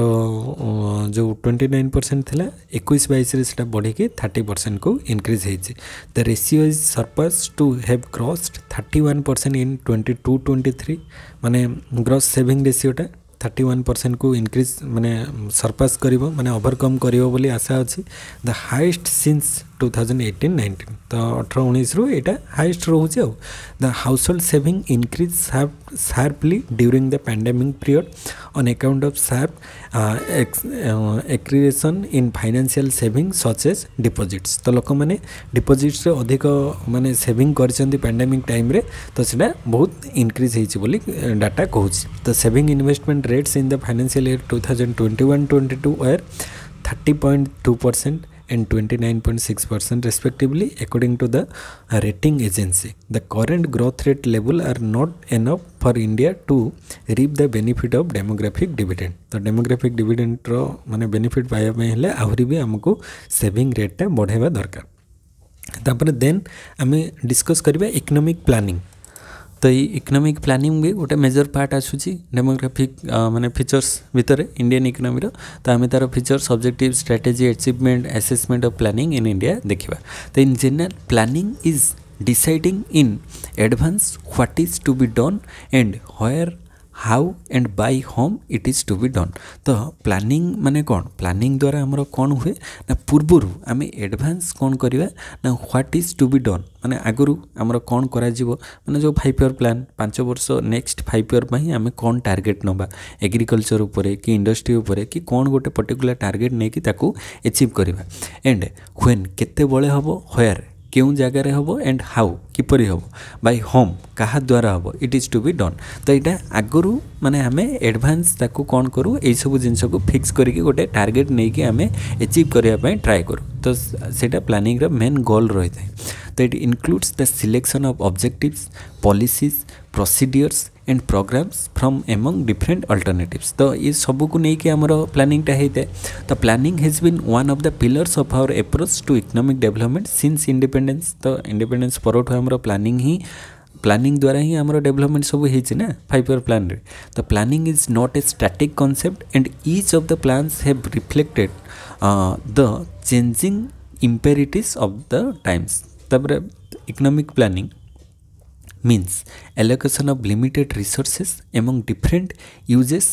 जो ट्वेंटी नाइन परसेंट थी एक बैस बढ़ी थार्टी परसेंट को इनक्रिज हो the ratio is surpass to have crossed thirty one percent in twenty two twenty three मानने gross saving ratio thirty one percent को इनक्रीज मैंने सरपास् कर मैंने ओभरकम कर आशा अच्छी the highest since two thousand eighteen nineteen ତ ଅଠର ଉଣେଇଶରୁ ଏଇଟା ହାଇଏଷ୍ଟ ରହୁଛି ଆଉ the household saving increase sharp sharply during the pandemic period on account of sharp ଏକ୍ରିଏସନ୍ in financial saving such as deposits ତ ଲୋକମାନେ ଡିପୋଜିଟ୍ସରେ ଅଧିକ ମାନେ ସେଭିଂ କରିଛନ୍ତି ପ୍ୟାଣ୍ଡେମିକ୍ ଟାଇମ୍ରେ ତ ସେଇଟା ବହୁତ ଇନକ୍ରିଜ୍ ହେଇଛି ବୋଲି ଡାଟା କହୁଛି ତ saving investment rates in the financial year two thousand twenty one twenty two were thirty point two percent and 29.6 percent respectively according to the rating agency the current growth rate level are not enough for india to reap the benefit of demographic dividend ତ demographic ଡିଭିଡେଣ୍ଡର ମାନେ benefit ପାଇବା ପାଇଁ ହେଲେ ଆହୁରି ବି ଆମକୁ shaving ରେଟ୍ଟା ବଢ଼ାଇବା ଦରକାର ତାପରେ ଦେନ୍ ଆମେ ଡିସ୍କସ୍ କରିବା ଇକୋନୋମିକ୍ ପ୍ଲାନିଂ ତ ଏଇ ଇକୋନୋମିକ୍ ପ୍ଲାନିଂ ବି ଗୋଟେ ମେଜର୍ ପାର୍ଟ ଆସୁଛି ଡେମୋଗ୍ରାଫିକ୍ ମାନେ ଫିଚର୍ସ ଭିତରେ ଇଣ୍ଡିଆନ୍ ଇକୋନୋମିର ତ ଆମେ ତା'ର feature subjective strategy achievement assessment of planning in India ଦେଖିବା ତ in general planning is deciding in advance what is to be done and where how and by whom it is to be done ତ planning ମାନେ କ'ଣ planning ଦ୍ୱାରା ଆମର କ'ଣ ହୁଏ ନା ପୂର୍ବରୁ ଆମେ ଆଡ଼ଭାନ୍ସ କ'ଣ କରିବା ନା what is to be done ମାନେ ଆଗରୁ ଆମର କ'ଣ କରାଯିବ ମାନେ ଯେଉଁ ଫାଇଭ୍ ଇୟର୍ ପ୍ଲାନ୍ ପାଞ୍ଚ ବର୍ଷ ନେକ୍ସଟ ଫାଇଭ୍ ଇୟର୍ ପାଇଁ ଆମେ କ'ଣ ଟାର୍ଗେଟ୍ ନେବା ଏଗ୍ରିକଲଚର ଉପରେ କି ଇଣ୍ଡଷ୍ଟ୍ରି ଉପରେ କି କ'ଣ ଗୋଟେ ପର୍ଟିକୁଲାର ଟାର୍ଗେଟ୍ ନେଇକି ତାକୁ ଏଚିଭ୍ କରିବା ଏଣ୍ଡ ହ୍ୱେନ୍ କେତେବେଳେ ହେବ ହୟାର୍ କେଉଁ ଜାଗାରେ ହେବ ଆଣ୍ଡ ହାଉ କିପରି ହେବ ବାଇ ହୋମ୍ କାହା ଦ୍ୱାରା ହେବ it is to be done ତ ଏଇଟା ଆଗରୁ ମାନେ ଆମେ ଆଡ଼ଭାନ୍ସ ତାକୁ କ'ଣ କରୁ ଏଇସବୁ ଜିନିଷକୁ ଫିକ୍ସ କରିକି ଗୋଟେ ଟାର୍ଗେଟ୍ ନେଇକି ଆମେ ଏଚିଭ୍ କରିବା ପାଇଁ ଟ୍ରାଏ କରୁ ତ ସେଇଟା ପ୍ଲାନିଂର ମେନ୍ ଗୋଲ୍ ରହିଥାଏ ତ it includes the selection of objectives policies procedures and programmes from among different alternatives तो ये सब को लेकिन आमर प्लानिंगटा होता है तो planning has been one of the pillars of our approach to economic development since independence तो इंडिपेंडेंस पर प्लानिंग ही प्लानिंग द्वारा ही आम डेभलपमेंट सब होती ना फाइव इयर प्लान रे तो planning is not a static concept and each of the plans have reflected the changing imperatives of the times तब economic planning means allocation of limited resources among different uses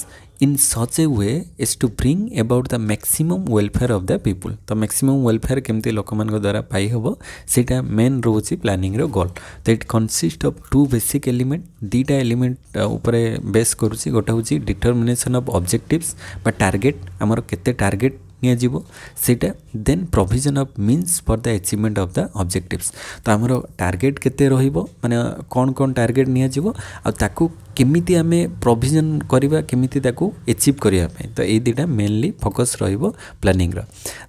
in such a way as to bring about the maximum welfare of the people तो maximum welfare केमती लोक मान द्वारा पाई हम सेटा main रोचे planning रो गोल तो it consist of two basic element दीटा एलिमेंट उपरे बेस करुच्ची गोटे हूँ डिटरमिनेसन अफ अब्जेक्टिव्स बा टार्गेट आमर केते टार्गेट নিয়াযিব সেটা then provision of means for the achievement of the objectives তো আমার টার্গেট কেতে রহব মানে কোণ কোণ টার্গেট নিয়াযিব আকু কেমিতি আমি প্রভিজন করা কেমিতি তাকে এচিভ করা তো এই দুইটা মেনলি ফোকস রহব প্ল্যানিংর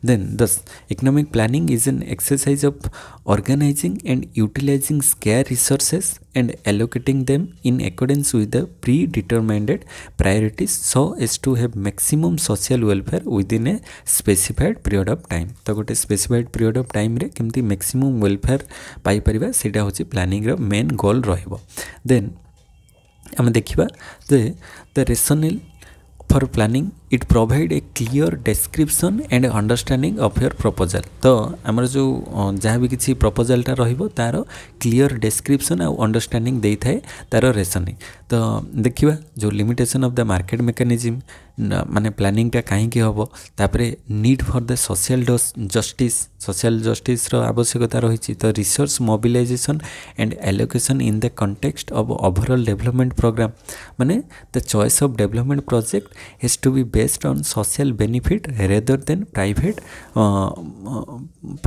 then thus economic planning is an exercise of organising and utilising scarce resources and allocating them in accordance with the predetermined priorities so as to have maximum social welfare within a specified period of time तो गोटे specified period of time रे केमती maximum welfare पाई परिबा सेटा होची planning रो main goal ରହିବ then ଆମେ ଦେଖିବା ଯେ the rationale for planning it provide a clear description and understanding of your proposal तो आमर जो जहाँ भी किसी प्रपोजालटा रहार क्लीयर डेस्क्रिप्सन आउ अंडरस्टैंडिंग दे थाए तार रेसनिंग तो देखा जो limitation of the market mechanism ମାନେ ପ୍ଲାନିଂଟା କାହିଁକି ହେବ ତାପରେ need for the social justice social ଜଷ୍ଟିସ୍ର ଆବଶ୍ୟକତା ରହିଛି ତ resource mobilization and allocation in the context of overall development programme ମାନେ the choice of development project hedge to be based on social benefit rather than private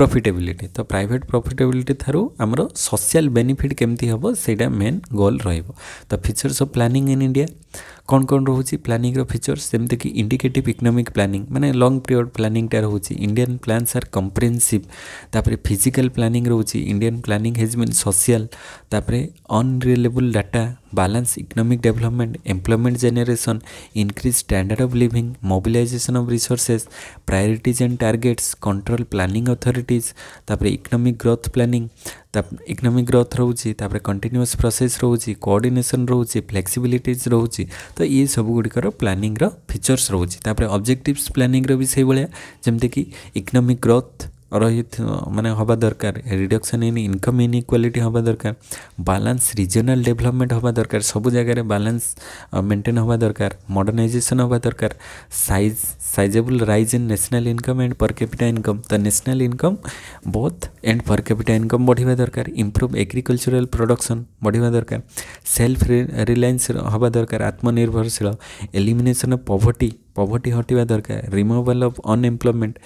profitability ତ private ପ୍ରଫିଟେବିଲିଟି ଠାରୁ ଆମର social benefit କେମିତି ହେବ ସେଇଟା ମେନ୍ ଗୋଲ୍ ରହିବ ତ features of planning in India କ'ଣ କ'ଣ ରହୁଛି ପ୍ଲାନିଂର ଫିଚର୍ସ ଯେମିତିକି ଇଣ୍ଡିକେଟିଭ୍ ଇକୋନୋମିକ୍ ପ୍ଲାନିଂ ମାନେ ଲଙ୍ଗ୍ ପିରିୟଡ଼ ପ୍ଲାନିଂଟା ରହୁଛି ଇଣ୍ଡିଆନ୍ ପ୍ଲାନ୍ସ ଆର୍ କମ୍ପ୍ରେହେନ୍ସିଭ୍ ତାପରେ ଫିଜିକାଲ୍ ପ୍ଲାନିଂ ରହୁଛି Indian planning has mean social ତାପରେ unreliable data balance economic development, employment generation, increased standard of living, mobilization of resources, priorities and targets, control planning authorities, তারপরে economic growth planning, economic growth रोचे continuous process रोच coordination रोचे flexibilities रोच तो ये सब गुड़िकर planning features रोचे अब्जेक्टिवस planning भी से भाया जमीक इकोनोमिक ग्रोथ रही मानने हवा दरकार रिडक्शन इन इनकम इन इक्वाटी हवा दरकार बालान्स रिजनाल डेभलपमेंट हाँ दरकार सब जगार बालान्स मेन्टेन हवा दरकार मडर्णाइजेसन हवा दरकार size sizeable rise in national income and per capita income तो national income both and per capita income बढ़िया दरकार इम्प्रुव एग्रिकलचराल प्रडक्शन बढ़ा दरकार सेल्फ रिलायस हवा दरकार आत्मनिर्भरशील एलिमेसन अफ पवर्टी ପଭର୍ଟି ହଟିବା ଦରକାର ରିମୁଭାଲ୍ ଅଫ୍ ଅନଏମ୍ପ୍ଲୟମେଣ୍ଟ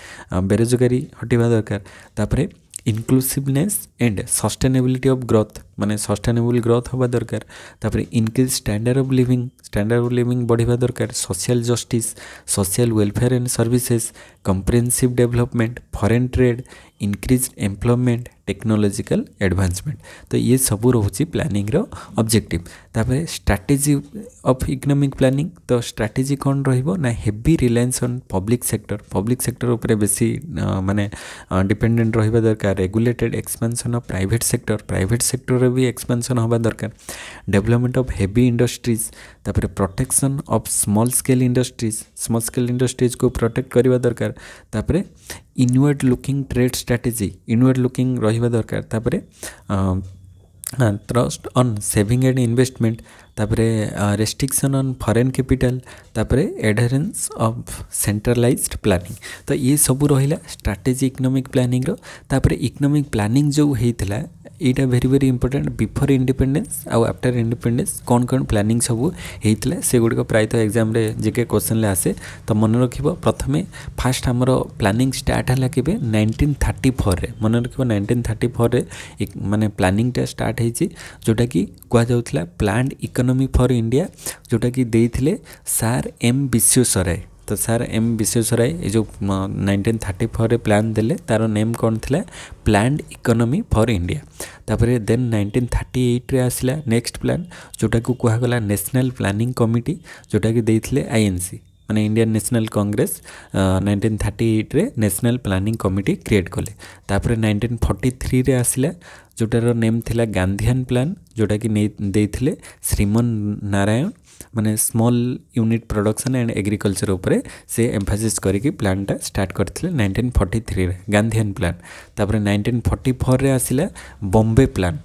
ବେରୋଜଗାରୀ ହଟିବା ଦରକାର ତାପରେ inclusiveness and sustainability of growth ମାନେ ସଷ୍ଟେନେବୁଲ୍ ଗ୍ରୋଥ୍ ହେବା ଦରକାର ତାପରେ increase standard of living standard of living ବଢ଼ିବା ଦରକାର social justice social welfare and services comprehensive development foreign trade increase employment technological advancement तो ये सब रोच प्लानिंग रबजेक्टिव तापर स्ट्राटेजी अफ इकोनोमिक प्लानिंग तो स्ट्राटेजी कौन रहा हेवी रिलायस अन् पब्लिक सेक्टर पब्लिक सेक्टर उपर बे मानने डिपेडेट रहा दरकार regulated expansion of private sector private sector भी एक्सपेनसन होगा दरकार डेभलपमेंट अफ हेवी इंडस्ट्रीज तापर protection of small scale industries small scale industries को प्रोटेक्ट करवा दरकार inward looking trade strategy inward looking रही रहा दरकार trust on saving and investment तापर रेस्ट्रिक्शन अन् फरेन कैपिटल तापर एडेरेन्स अफ सेट्रालज प्लानिंग तो ये सब रहा strategy economic planning rapper economic planning जो होता है এইটা very very important before independence আউ আফটার ইন্ডিপেন্ডেন্স কোণ কোণ প্ল্যানিং সবু হয়েছিল সেগুড়িক প্রায়ত এক্সামে জিকে কোশ্চেনলে আসে তো মনে রাখব প্রথমে ফার্স্ট আমার প্ল্যানিং স্টার্ট হল কেবে নাইনটিন থার্টি ফোর্রে মনে রাখব নাইনটিন থার্টি ফোর্রে মানে প্ল্যানিংটা স্টার্ট হয়েছি যেটা কি কুহযাওয়া প্ল্যান্ড ইকোনমি ফর ইন্ডিয়া যেটা কি দিয়ে সার এম বিশ্বসরায় तो ସାର୍ ଏମ୍ ବିଶ୍ୱେଶ୍ୱରାୟ ଏ ଯେଉଁ ନାଇଣ୍ଟିନ୍ ଥାର୍ଟି ଫୋର୍ରେ ପ୍ଲାନ୍ ଦେଲେ ତାର ନେମ୍ କ'ଣ ଥିଲା ପ୍ଲାନ୍ଡ ଇକୋନୋମି ଫର୍ ଇଣ୍ଡିଆ ତାପରେ ଦେନ୍ ନାଇଣ୍ଟିନ୍ ଥାର୍ଟି ଏଇଟ୍ରେ ଆସିଲା ନେକ୍ସଟ ପ୍ଲାନ୍ ଯେଉଁଟାକୁ କୁହାଗଲା ନ୍ୟାସନାଲ୍ ପ୍ଲାନିଂ କମିଟି ଯେଉଁଟାକି ଦେଇଥିଲେ ଆଇଏନ୍ସି ମାନେ Indian national Congress nineteen thirty ଏଇଟ୍ରେ ନ୍ୟାସନାଲ୍ ପ୍ଲାନିଂ କମିଟି କ୍ରିଏଟ୍ କଲେ ତାପରେ ନାଇଣ୍ଟିନ୍ ଫର୍ଟି ଥ୍ରୀରେ ଆସିଲା ଯେଉଁଟାର ନେମ୍ ଥିଲା ଗାନ୍ଧିଆନ୍ ପ୍ଲାନ୍ ଯେଉଁଟାକି ନେଇ ଦେଇଥିଲେ ଶ୍ରୀମନ ନାରାୟଣ ମାନେ small unit production and agriculture ଉପରେ ସେ ଏମ୍ଫାସିସ୍ କରିକି ପ୍ଲାନ୍ଟା ଷ୍ଟାର୍ଟ କରିଥିଲେ ନାଇଣ୍ଟିନ୍ ଫର୍ଟି ଥ୍ରୀରେ ଗାନ୍ଧିଆନ୍ ପ୍ଲାନ୍ ତାପରେ ନାଇଣ୍ଟିନ୍ ଫର୍ଟି ଫୋର୍ରେ ଆସିଲା ବମ୍ବେ ପ୍ଲାନ୍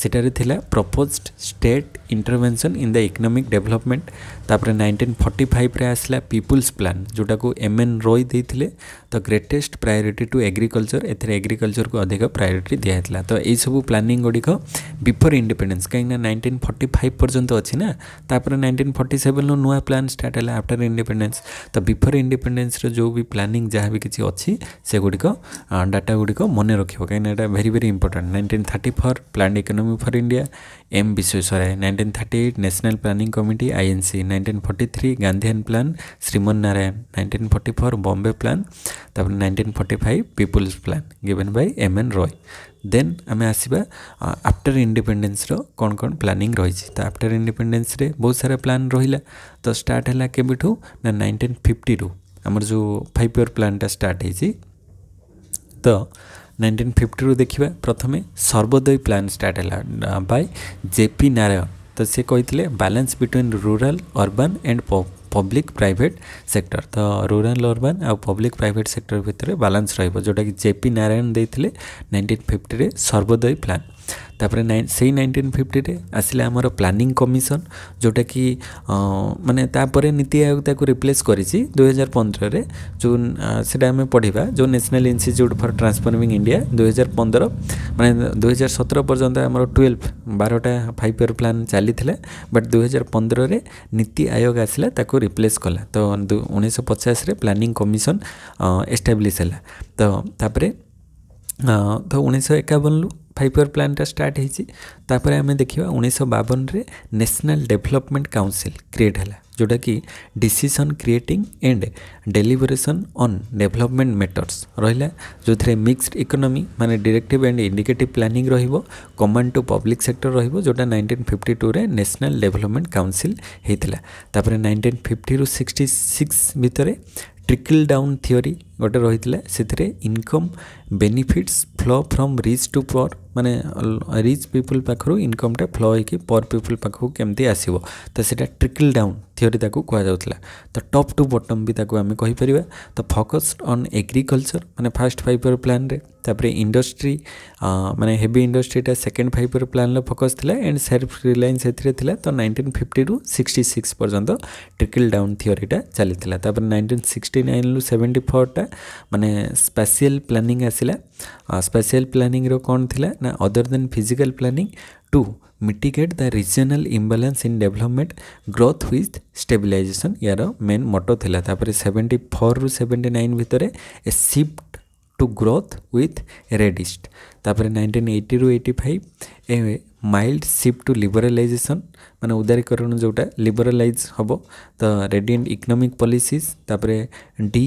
সেটারে থিলা proposed state intervention in the economic development তাপরে নাইনটিন ফর্টি ফাইভ্রে আসলা পিপুলস প্লান যেটাকে এম এন রয় দিয়ে তো গ্রেটেস্ট প্রায়োরিটি টু এগ্রিকলচর এতে এগ্রিকলচরকে অধিক প্রায়োরিটি দিয়া হয়েছিল তো এইসব প্ল্যানিং গুড়িক বিফোর ইন্ডিপেন্ডেন্স কিনা নাইনটিন ফর্টি ফাইভ পর্যন্ত অছি না তাপরে নাইনটিন ফর্টি সেভেনর নূয়া প্ল্যান স্টার্ট হল আফটার ইন্ডিপেন্ডেন্স তো বিফোর ইন্ডিপেন্ডেন্সর যে বি প্ল্যানিং যা বি কিছু অছি সেগুড়িক ডাটা গুড়িক মনে রাখব কিনা এটা very very important nineteen thirty four planned economy अकादमी for India M Visvesvaraya 1938 national planning committee INC 1943 Gandhian plan Shriman Narayan nineteen 1944 Bombay plan तापर 1945 people's plan given by M N Roy then आम आसवा आफ्टर इंडिपेंडेंस रो कौन कौन प्लानिंग रही तो आफ्टर इंडिपेंडेंस बहुत सारा प्लां रहा तो स्टार्ट है केबठू ना नाइंटीन फिफ्टी रु आमर जो फाइव इयर प्लानटा स्टार्ट तो ନାଇଣ୍ଟିନ୍ ଫିଫ୍ଟିରୁ ଦେଖିବା ପ୍ରଥମେ ସର୍ବୋଦୟ ପ୍ଲାନ୍ ଷ୍ଟାର୍ଟ ହେଲା ବାଇ ଜେ ପି ନାରାୟଣ ତ ସେ କହିଥିଲେ balance between rural urban and public private sector ତ ରୁରାଲ ଅର୍ବାନ୍ ଆଉ ପବ୍ଲିକ୍ ପ୍ରାଇଭେଟ୍ ସେକ୍ଟର ଭିତରେ ବାଲାନ୍ସ ରହିବ ଯେଉଁଟାକି ଜେପି ନାରାୟଣ ଦେଇଥିଲେ ନାଇଣ୍ଟିନ୍ ଫିଫ୍ଟିରେ ସର୍ବୋଦୟ ପ୍ଲାନ୍ ତାପରେ ସେଇ ନାଇଣ୍ଟିନ୍ ଫିଫ୍ଟିରେ ଆସିଲା ଆମର ପ୍ଲାନିଂ କମିଶନ୍ ଯେଉଁଟାକି ମାନେ ତାପରେ ନୀତି ଆୟୋଗ ତାକୁ ରିପ୍ଲେସ୍ କରିଛି ଦୁଇହଜାର ପନ୍ଦରରେ ଯେଉଁ ସେଇଟା ଆମେ ପଢ଼ିବା ଯେଉଁ national institute for transforming India ଦୁଇହଜାର ପନ୍ଦର ମାନେ ଦୁଇହଜାର ସତର ପର୍ଯ୍ୟନ୍ତ ଆମର ଟୁଏଲ୍ଭ ବାରଟା ଫାଇଭ୍ ଇୟର୍ ପ୍ଲାନ୍ ଚାଲିଥିଲା ବଟ୍ ଦୁଇହଜାର ପନ୍ଦରରେ ନୀତି ଆୟୋଗ ଆସିଲା ତାକୁ ରିପ୍ଲେସ୍ କଲା ତ ଉଣେଇଶହ ପଚାଶରେ ପ୍ଲାନିଂ କମିଶନ୍ ଏଷ୍ଟାବ୍ଲିଶ୍ ହେଲା ତ ତାପରେ ତ ଉଣେଇଶହ ଏକାବନରୁ ଫାଇଭ୍ ଇୟର୍ ପ୍ଲାନ୍ଟା ଷ୍ଟାର୍ଟ ହେଇଛି ତାପରେ ଆମେ ଦେଖିବା ଉଣେଇଶହ ବାବନରେ ନ୍ୟାସନାଲ୍ ଡେଭଲପମେଣ୍ଟ କାଉନସିଲ୍ କ୍ରିଏଟ୍ ହେଲା ଯେଉଁଟାକି decision creating and deliberation on development matters ରହିଲା ଯେଉଁଥିରେ ମିକ୍ସଡ୍ ଇକୋନୋମି ମାନେ ଡିରେକ୍ଟିଭ୍ ଆଣ୍ଡ ଇଣ୍ଡିକେଟିଭ୍ ପ୍ଲାନିଂ ରହିବ କମାଣ୍ଡ ଟୁ ପବ୍ଲିକ୍ ସେକ୍ଟର ରହିବ ଯେଉଁଟା ନାଇଣ୍ଟିନ୍ ଫିଫ୍ଟି ଟୁରେ ନ୍ୟାସନାଲ୍ ଡେଭଲପମେଣ୍ଟ କାଉନସିଲ୍ ହେଇଥିଲା ତାପରେ ନାଇଣ୍ଟିନ୍ ଫିଫ୍ଟିରୁ ସିକ୍ସଟି ସିକ୍ସ ଭିତରେ ଟ୍ରିକିଲ୍ ଡାଉନ୍ ଥିଓରି ଗୋଟେ ରହିଥିଲା ସେଥିରେ income benefits flow from rich to poor ମାନେ ରିଚ୍ ପିପୁଲ୍ ପାଖରୁ ଇନକମ୍ଟା ଫ୍ଲୋ ହେଇକି ପର୍ ପିପୁଲ୍ ପାଖକୁ କେମିତି ଆସିବ ତ ସେଇଟା ଟ୍ରିକିଲ୍ ଡାଉନ୍ ଥିଓରି ତାକୁ କୁହାଯାଉଥିଲା ତ ଟପ୍ ଟୁ ବଟମ୍ ବି ତାକୁ ଆମେ କହିପାରିବା ତ ଫୋକସ୍ ଅନ୍ ଏଗ୍ରିକଲଚର୍ ମାନେ ଫାର୍ଷ୍ଟ ଫାଇବର ପ୍ଲାନ୍ରେ ତାପରେ ଇଣ୍ଡଷ୍ଟ୍ରି ମାନେ ହେଭି ଇଣ୍ଡଷ୍ଟ୍ରିଟା ସେକେଣ୍ଡ ଫାଇବର ପ୍ଲାନ୍ର ଫୋକସ୍ ଥିଲା ଆଣ୍ଡ ସେଲ୍ଫ ରିଲାଏନ୍ସ ଏଥିରେ ଥିଲା ତ ନାଇଣ୍ଟିନ୍ ଫିଫ୍ଟିରୁ ସିକ୍ସଟି ସିକ୍ସ ପର୍ଯ୍ୟନ୍ତ ଟ୍ରିକିଲ୍ ଡାଉନ୍ ଥିଓରିଟା ଚାଲିଥିଲା ତାପରେ ନାଇଣ୍ଟିନ୍ ସିକ୍ସଟି ନାଇନ୍ରୁ ସେଭେଣ୍ଟି ଫୋର୍ଟା ମାନେ ସ୍ପେସିଆଲ ପ୍ଲାନିଂ ଆସିଲା ସ୍ପେସିଆଲ ପ୍ଲାନିଂର କ'ଣ ଥିଲା ନା other than physical planning to mitigate the regional imbalance in development growth with stabilization ୟାର ମେନ୍ ମୋଟୋ ଥିଲା ତାପରେ ସେଭେଣ୍ଟି ଫୋର୍ରୁ ସେଭେଣ୍ଟି ନାଇନ୍ ଭିତରେ a shift to growth with ରେଡିଷ୍ଟ ତାପରେ ନାଇଣ୍ଟିନ୍ ଏଇଟିରୁ eighty five a mild shift to liberalization ମାନେ ଉଦାରୀକରଣ ଯେଉଁଟା ଲିବରାଲାଇଜ୍ ହେବ ତ ରେଡିଏଣ୍ଟ ଇକୋନୋମିକ୍ ପଲିସିସ୍ ତାପରେ ଡି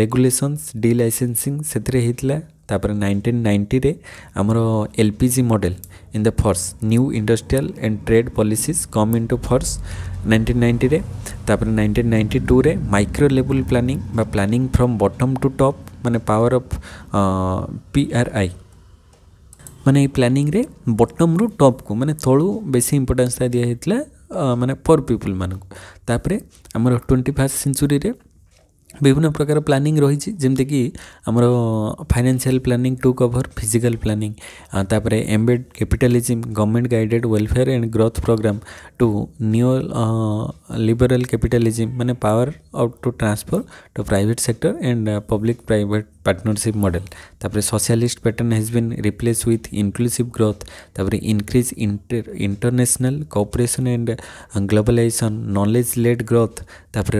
ରେଗୁଲେସନ୍ସ ଡି ଲାଇସେନ୍ସିଂ ସେଥିରେ ହେଇଥିଲା ତାପରେ ନାଇଣ୍ଟିନ୍ ନାଇଣ୍ଟିରେ ଆମର L P G model in the first new industrial and trade policies come into force nineteen ନାଇଣ୍ଟିରେ ତାପରେ ନାଇଣ୍ଟିନ୍ ନାଇଣ୍ଟି ଟୁରେ ମାଇକ୍ରୋ ଲେବୁଲ୍ ପ୍ଲାନିଂ ବା planning from bottom to top ମାନେ power of P R I ମାନେ ଏଇ ପ୍ଲାନିଂରେ ବଟମ୍ରୁ ଟପ୍କୁ ମାନେ ତଳୁ ବେଶୀ ଇମ୍ପୋର୍ଟାନ୍ସଟା ଦିଆହେଇଥିଲା ମାନେ ଫର୍ ପିପୁଲ୍ ମାନଙ୍କୁ ତାପରେ ଆମର ଟ୍ୱେଣ୍ଟି ଫାର୍ଷ୍ଟ ସେଞ୍ଚୁରୀରେ ବିଭିନ୍ନ ପ୍ରକାର ପ୍ଲାନିଂ ରହିଛି ଯେମିତିକି ଆମର financial planning to cover physical planning ତାପରେ embedded capitalism government guided welfare and growth programme to neo liberal capitalism ମାନେ ପାୱାର ଆଉ to transfer to private sector and public private partnership model socialist pattern has been replace ओथ inclusive growth increase international cooperation and globalization knowledge led growth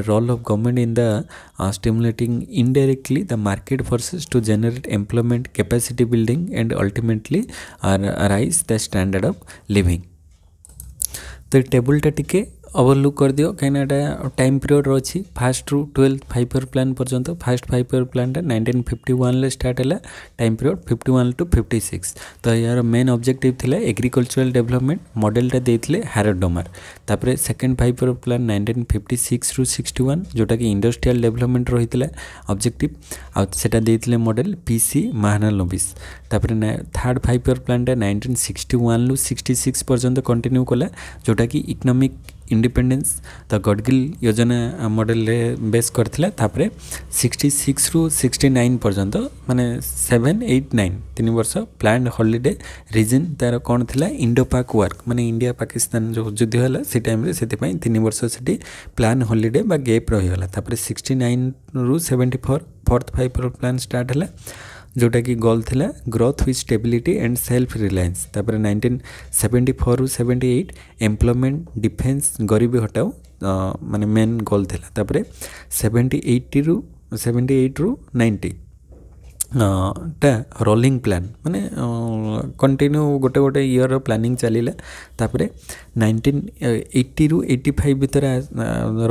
role of government in the stimulating indirectly the market forces to generate employment capacity building and ultimately rise the standard of living तो टेबुलटा टिके overlook କରିଦିଅ କାହିଁକିନା ଏଇଟା time ପିରିୟଡ଼୍ର ଅଛି ଫାଷ୍ଟରୁ twelfth five year plan ପର୍ଯ୍ୟନ୍ତ ଫାଷ୍ଟ ଫାଇଭ୍ ଇୟର୍ ପ୍ଲାନ୍ଟା ନାଇଣ୍ଟିନ୍ ଫିଫ୍ଟି ୱାନ୍ରେ ଷ୍ଟାର୍ଟ ହେଲା time period fifty one to fifty six ତ ଏହାର ମେନ୍ ଅବଜେକ୍ଟିଭ୍ ଥିଲା ଏଗ୍ରିକଲଚରାଲ୍ ଡେଭଲପମେଣ୍ଟ ମଡ଼େଲ୍ଟା ଦେଇଥିଲେ ହାରଡ଼ ଡମାର ତାପରେ second five year plan nineteen fifty ସିକ୍ସରୁ ସିକ୍ସଟି ୱାନ୍ ଯେଉଁଟାକି ଇଣ୍ଡଷ୍ଟ୍ରିଆଲ୍ ଡେଭଲପମେଣ୍ଟ ରହିଥିଲା ଅବଜେକ୍ଟିଭ୍ ଆଉ ସେଟା ଦେଇଥିଲେ model P C Mahalanobis ତାପରେ ଥାର୍ଡ଼ ଫାଇଭ୍ ଇୟର୍ ପ୍ଲାନ୍ଟା ନାଇଣ୍ଟିନ୍ ସିକ୍ସଟି ୱାନ୍ରୁ ସିକ୍ସଟି ସିକ୍ସ ପର୍ଯ୍ୟନ୍ତ କଣ୍ଟିନ୍ୟୁ କଲା ଯେଉଁଟାକି ଇକୋନୋମିକ୍ ଇଣ୍ଡିପେଣ୍ଡେନ୍ସ ତ ଗଡ଼ଗିଲ୍ ଯୋଜନା ମଡ଼େଲରେ ବେସ୍ କରିଥିଲା ତାପରେ ସିକ୍ସଟି ସିକ୍ସରୁ ସିକ୍ସଟି ନାଇନ୍ ପର୍ଯ୍ୟନ୍ତ ମାନେ ସେଭେନ୍ ଏଇଟ୍ ନାଇନ୍ ତିନି ବର୍ଷ ପ୍ଲାନ୍ ହଲିଡ଼େ ରିଜିନ୍ ତା'ର କ'ଣ ଥିଲା ଇଣ୍ଡୋ ପାକ୍ ୱାର୍କ ମାନେ ଇଣ୍ଡିଆ ପାକିସ୍ତାନ ଯେଉଁ ଯୁଦ୍ଧ ହେଲା ସେ ଟାଇମ୍ରେ ସେଥିପାଇଁ ତିନି ବର୍ଷ ସେଠି ପ୍ଲାନ୍ ହଲିଡ଼େ ବା ଗେପ୍ ରହିଗଲା ତାପରେ ସିକ୍ସଟି ନାଇନ୍ରୁ seventy four fourth five plan start ହେଲା ଯେଉଁଟାକି ଗୋଲ୍ ଥିଲା growth with stability and self reliance ତାପରେ ନାଇଣ୍ଟିନ୍ ସେଭେଣ୍ଟି ଫୋର୍ରୁ ସେଭେଣ୍ଟି ଏଇଟ୍ ଏମ୍ପ୍ଲୟମେଣ୍ଟ ଡିଫେନ୍ସ ଗରିବୀ ହଟାଓ ମାନେ ମେନ୍ ଗୋଲ୍ ଥିଲା ତାପରେ ସେଭେଣ୍ଟି ଏଇଟିରୁ ସେଭେଣ୍ଟି ଏଇଟ୍ରୁ ନାଇଣ୍ଟି ଟା ରୋଲିଂ ପ୍ଲାନ୍ ମାନେ କଣ୍ଟିନ୍ୟୁ ଗୋଟେ ଗୋଟେ ଇୟର୍ର ପ୍ଲାନିଂ ଚାଲିଲା ତାପରେ ନାଇନଟିନ୍ ଏଇଟିରୁ ଏଇଟି ଫାଇଭ୍ ଭିତରେ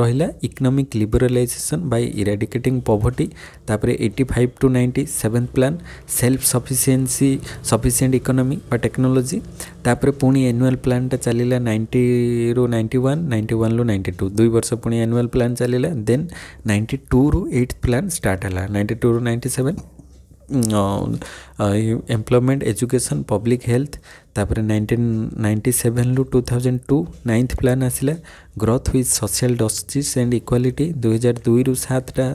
ରହିଲା economic liberalization by eradicating poverty ତାପରେ eighty five to ninety seventh plan self sufficiency sufficient economy ବା ଟେକ୍ନୋଲୋଜି ତାପରେ ପୁଣି ଆନୁଆଲ୍ ପ୍ଲାନ୍ଟା ଚାଲିଲା ନାଇଣ୍ଟିରୁ ନାଇଣ୍ଟି ୱାନ୍ ନାଇଣ୍ଟି ୱାନ୍ରୁ ନାଇଣ୍ଟି ଟୁ ଦୁଇ ବର୍ଷ ପୁଣି ଆନୁଆଲ୍ ପ୍ଲାନ୍ ଚାଲିଲା ଦେନ୍ ନାଇଣ୍ଟି ଟୁରୁ ଏଇଟ୍ ପ୍ଲାନ୍ ଷ୍ଟାର୍ଟ ହେଲା ନାଇଣ୍ଟି ଟୁରୁ ninety seven employment education public health ତାପରେ ନାଇଣ୍ଟିନ୍ ନାଇଣ୍ଟି ସେଭେନରୁ two thousand two ninth plan ଆସିଲା growth with social justice and equality ଦୁଇହଜାର ଦୁଇରୁ ସାତଟା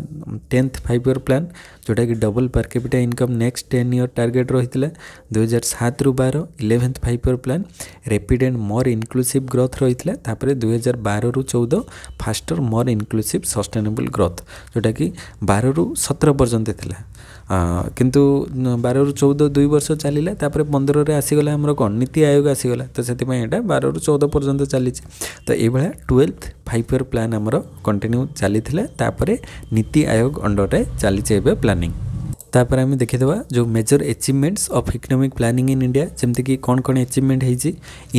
ଟେନ୍ଥ ଫାଇଭ୍ ଇୟର୍ ପ୍ଲାନ୍ ଯେଉଁଟାକି double per capita income next ten year target ରହିଥିଲା ଦୁଇହଜାର ସାତରୁ ବାର eleventh five year plan rapid and more inclusive growth ରହିଥିଲା ତାପରେ ଦୁଇହଜାର ବାରରୁ ଚଉଦ faster more inclusive sustainable growth ଯେଉଁଟାକି ବାରରୁ ସତର ପର୍ଯ୍ୟନ୍ତ ଥିଲା କିନ୍ତୁ ବାରରୁ ଚଉଦ ଦୁଇ ବର୍ଷ ଚାଲିଲା ତା'ପରେ ପନ୍ଦରରେ ଆସିଗଲା ଆମର କ'ଣ ନୀତି ଆୟୋଗ ଆସିଗଲା ତ ସେଥିପାଇଁ ଏଇଟା ବାରରୁ ଚଉଦ ପର୍ଯ୍ୟନ୍ତ ଚାଲିଛି ତ ଏଇଭଳିଆ ଟୁଏଲ୍ଥ ଫାଇଭ୍ ଇୟର୍ ପ୍ଲାନ୍ ଆମର କଣ୍ଟିନ୍ୟୁ ଚାଲିଥିଲା ତା'ପରେ ନୀତି ଆୟୋଗ ଅଣ୍ଡରରେ ଚାଲିଛି ଏବେ ପ୍ଲାନିଂ ତାପରେ ଆମେ ଦେଖିଦେବା ଯେଉଁ major achievements of economic planning in India ଯେମିତିକି କ'ଣ କ'ଣ ଏଚିଭମେଣ୍ଟ ହେଇଛି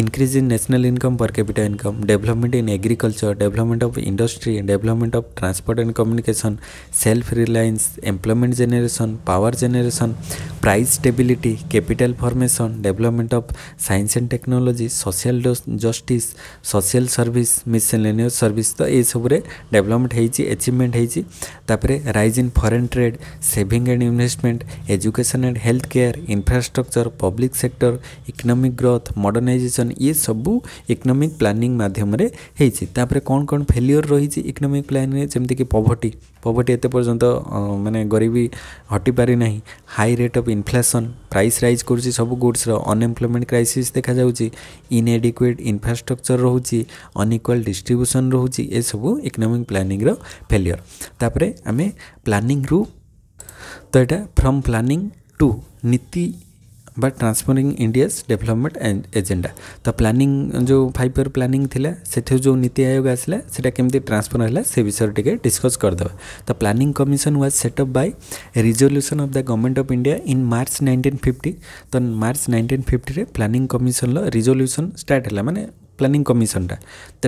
increase in national income per capita income development in agriculture development of industry development of transport and communication self reliance employment generation power generation price stability capital formation development of science and technology social justice social service miscellaneous service ତ ଏସବୁରେ development ହେଇଛି achievement ହେଇଛି ତାପରେ rise in foreign trade saving and invest education and and care infrastructure public sector economic growth modernization ये सब economic planning माध्यम होती कौन कौन failure रही economic plan जमीक poverty poverty एत पर्यंत मानने गरीबी हटिपारी ना high rate of inflation price rise कर सब गुड्स अनएम्प्लयमेंट क्राइसी देखा जाऊँगी इनफ्रास्ट्रक्चर रोचे अनइक्वाल डिस्ट्रब्यूसन रोचे ये सब इकोनोमिक प्लानिंग फेलियर तापर आम प्लानिंग रु তো এটা ফ্রম প্ল্যানিং টু নীতি বা ଟ୍ରାନ୍ସଫରିଂ ଇଣ୍ଡିଆସ୍ ଡେଭଲପମେଣ୍ଟ ଏଜେଣ୍ଡା ତ ପ୍ଲାନିଂ ଯେଉଁ ଫାଇଭ୍ ଇୟର୍ ପ୍ଲାନିଂ ଥିଲା ସେଥିରୁ ଯେଉଁ ନୀତି ଆୟୋଗ ଆସିଲା ସେଇଟା କେମିତି ଟ୍ରାନ୍ସଫର୍ ହେଲା ସେ ବିଷୟରେ ଟିକେ ଡିସ୍କସ୍ କରିଦେବା ତ planning commission was set up by resolution of the government of India in March nineteen fifty ତ ମାର୍ଚ୍ଚ ନାଇଣ୍ଟିନ୍ ଫିଫ୍ଟିରେ ପ୍ଲାନିଂ କମିଶନ୍ର ରିଜଲ୍ୟୁସନ୍ ଷ୍ଟାର୍ଟ ହେଲା ମାନେ ପ୍ଲାନିଂ କମିଶନ୍ଟା ତ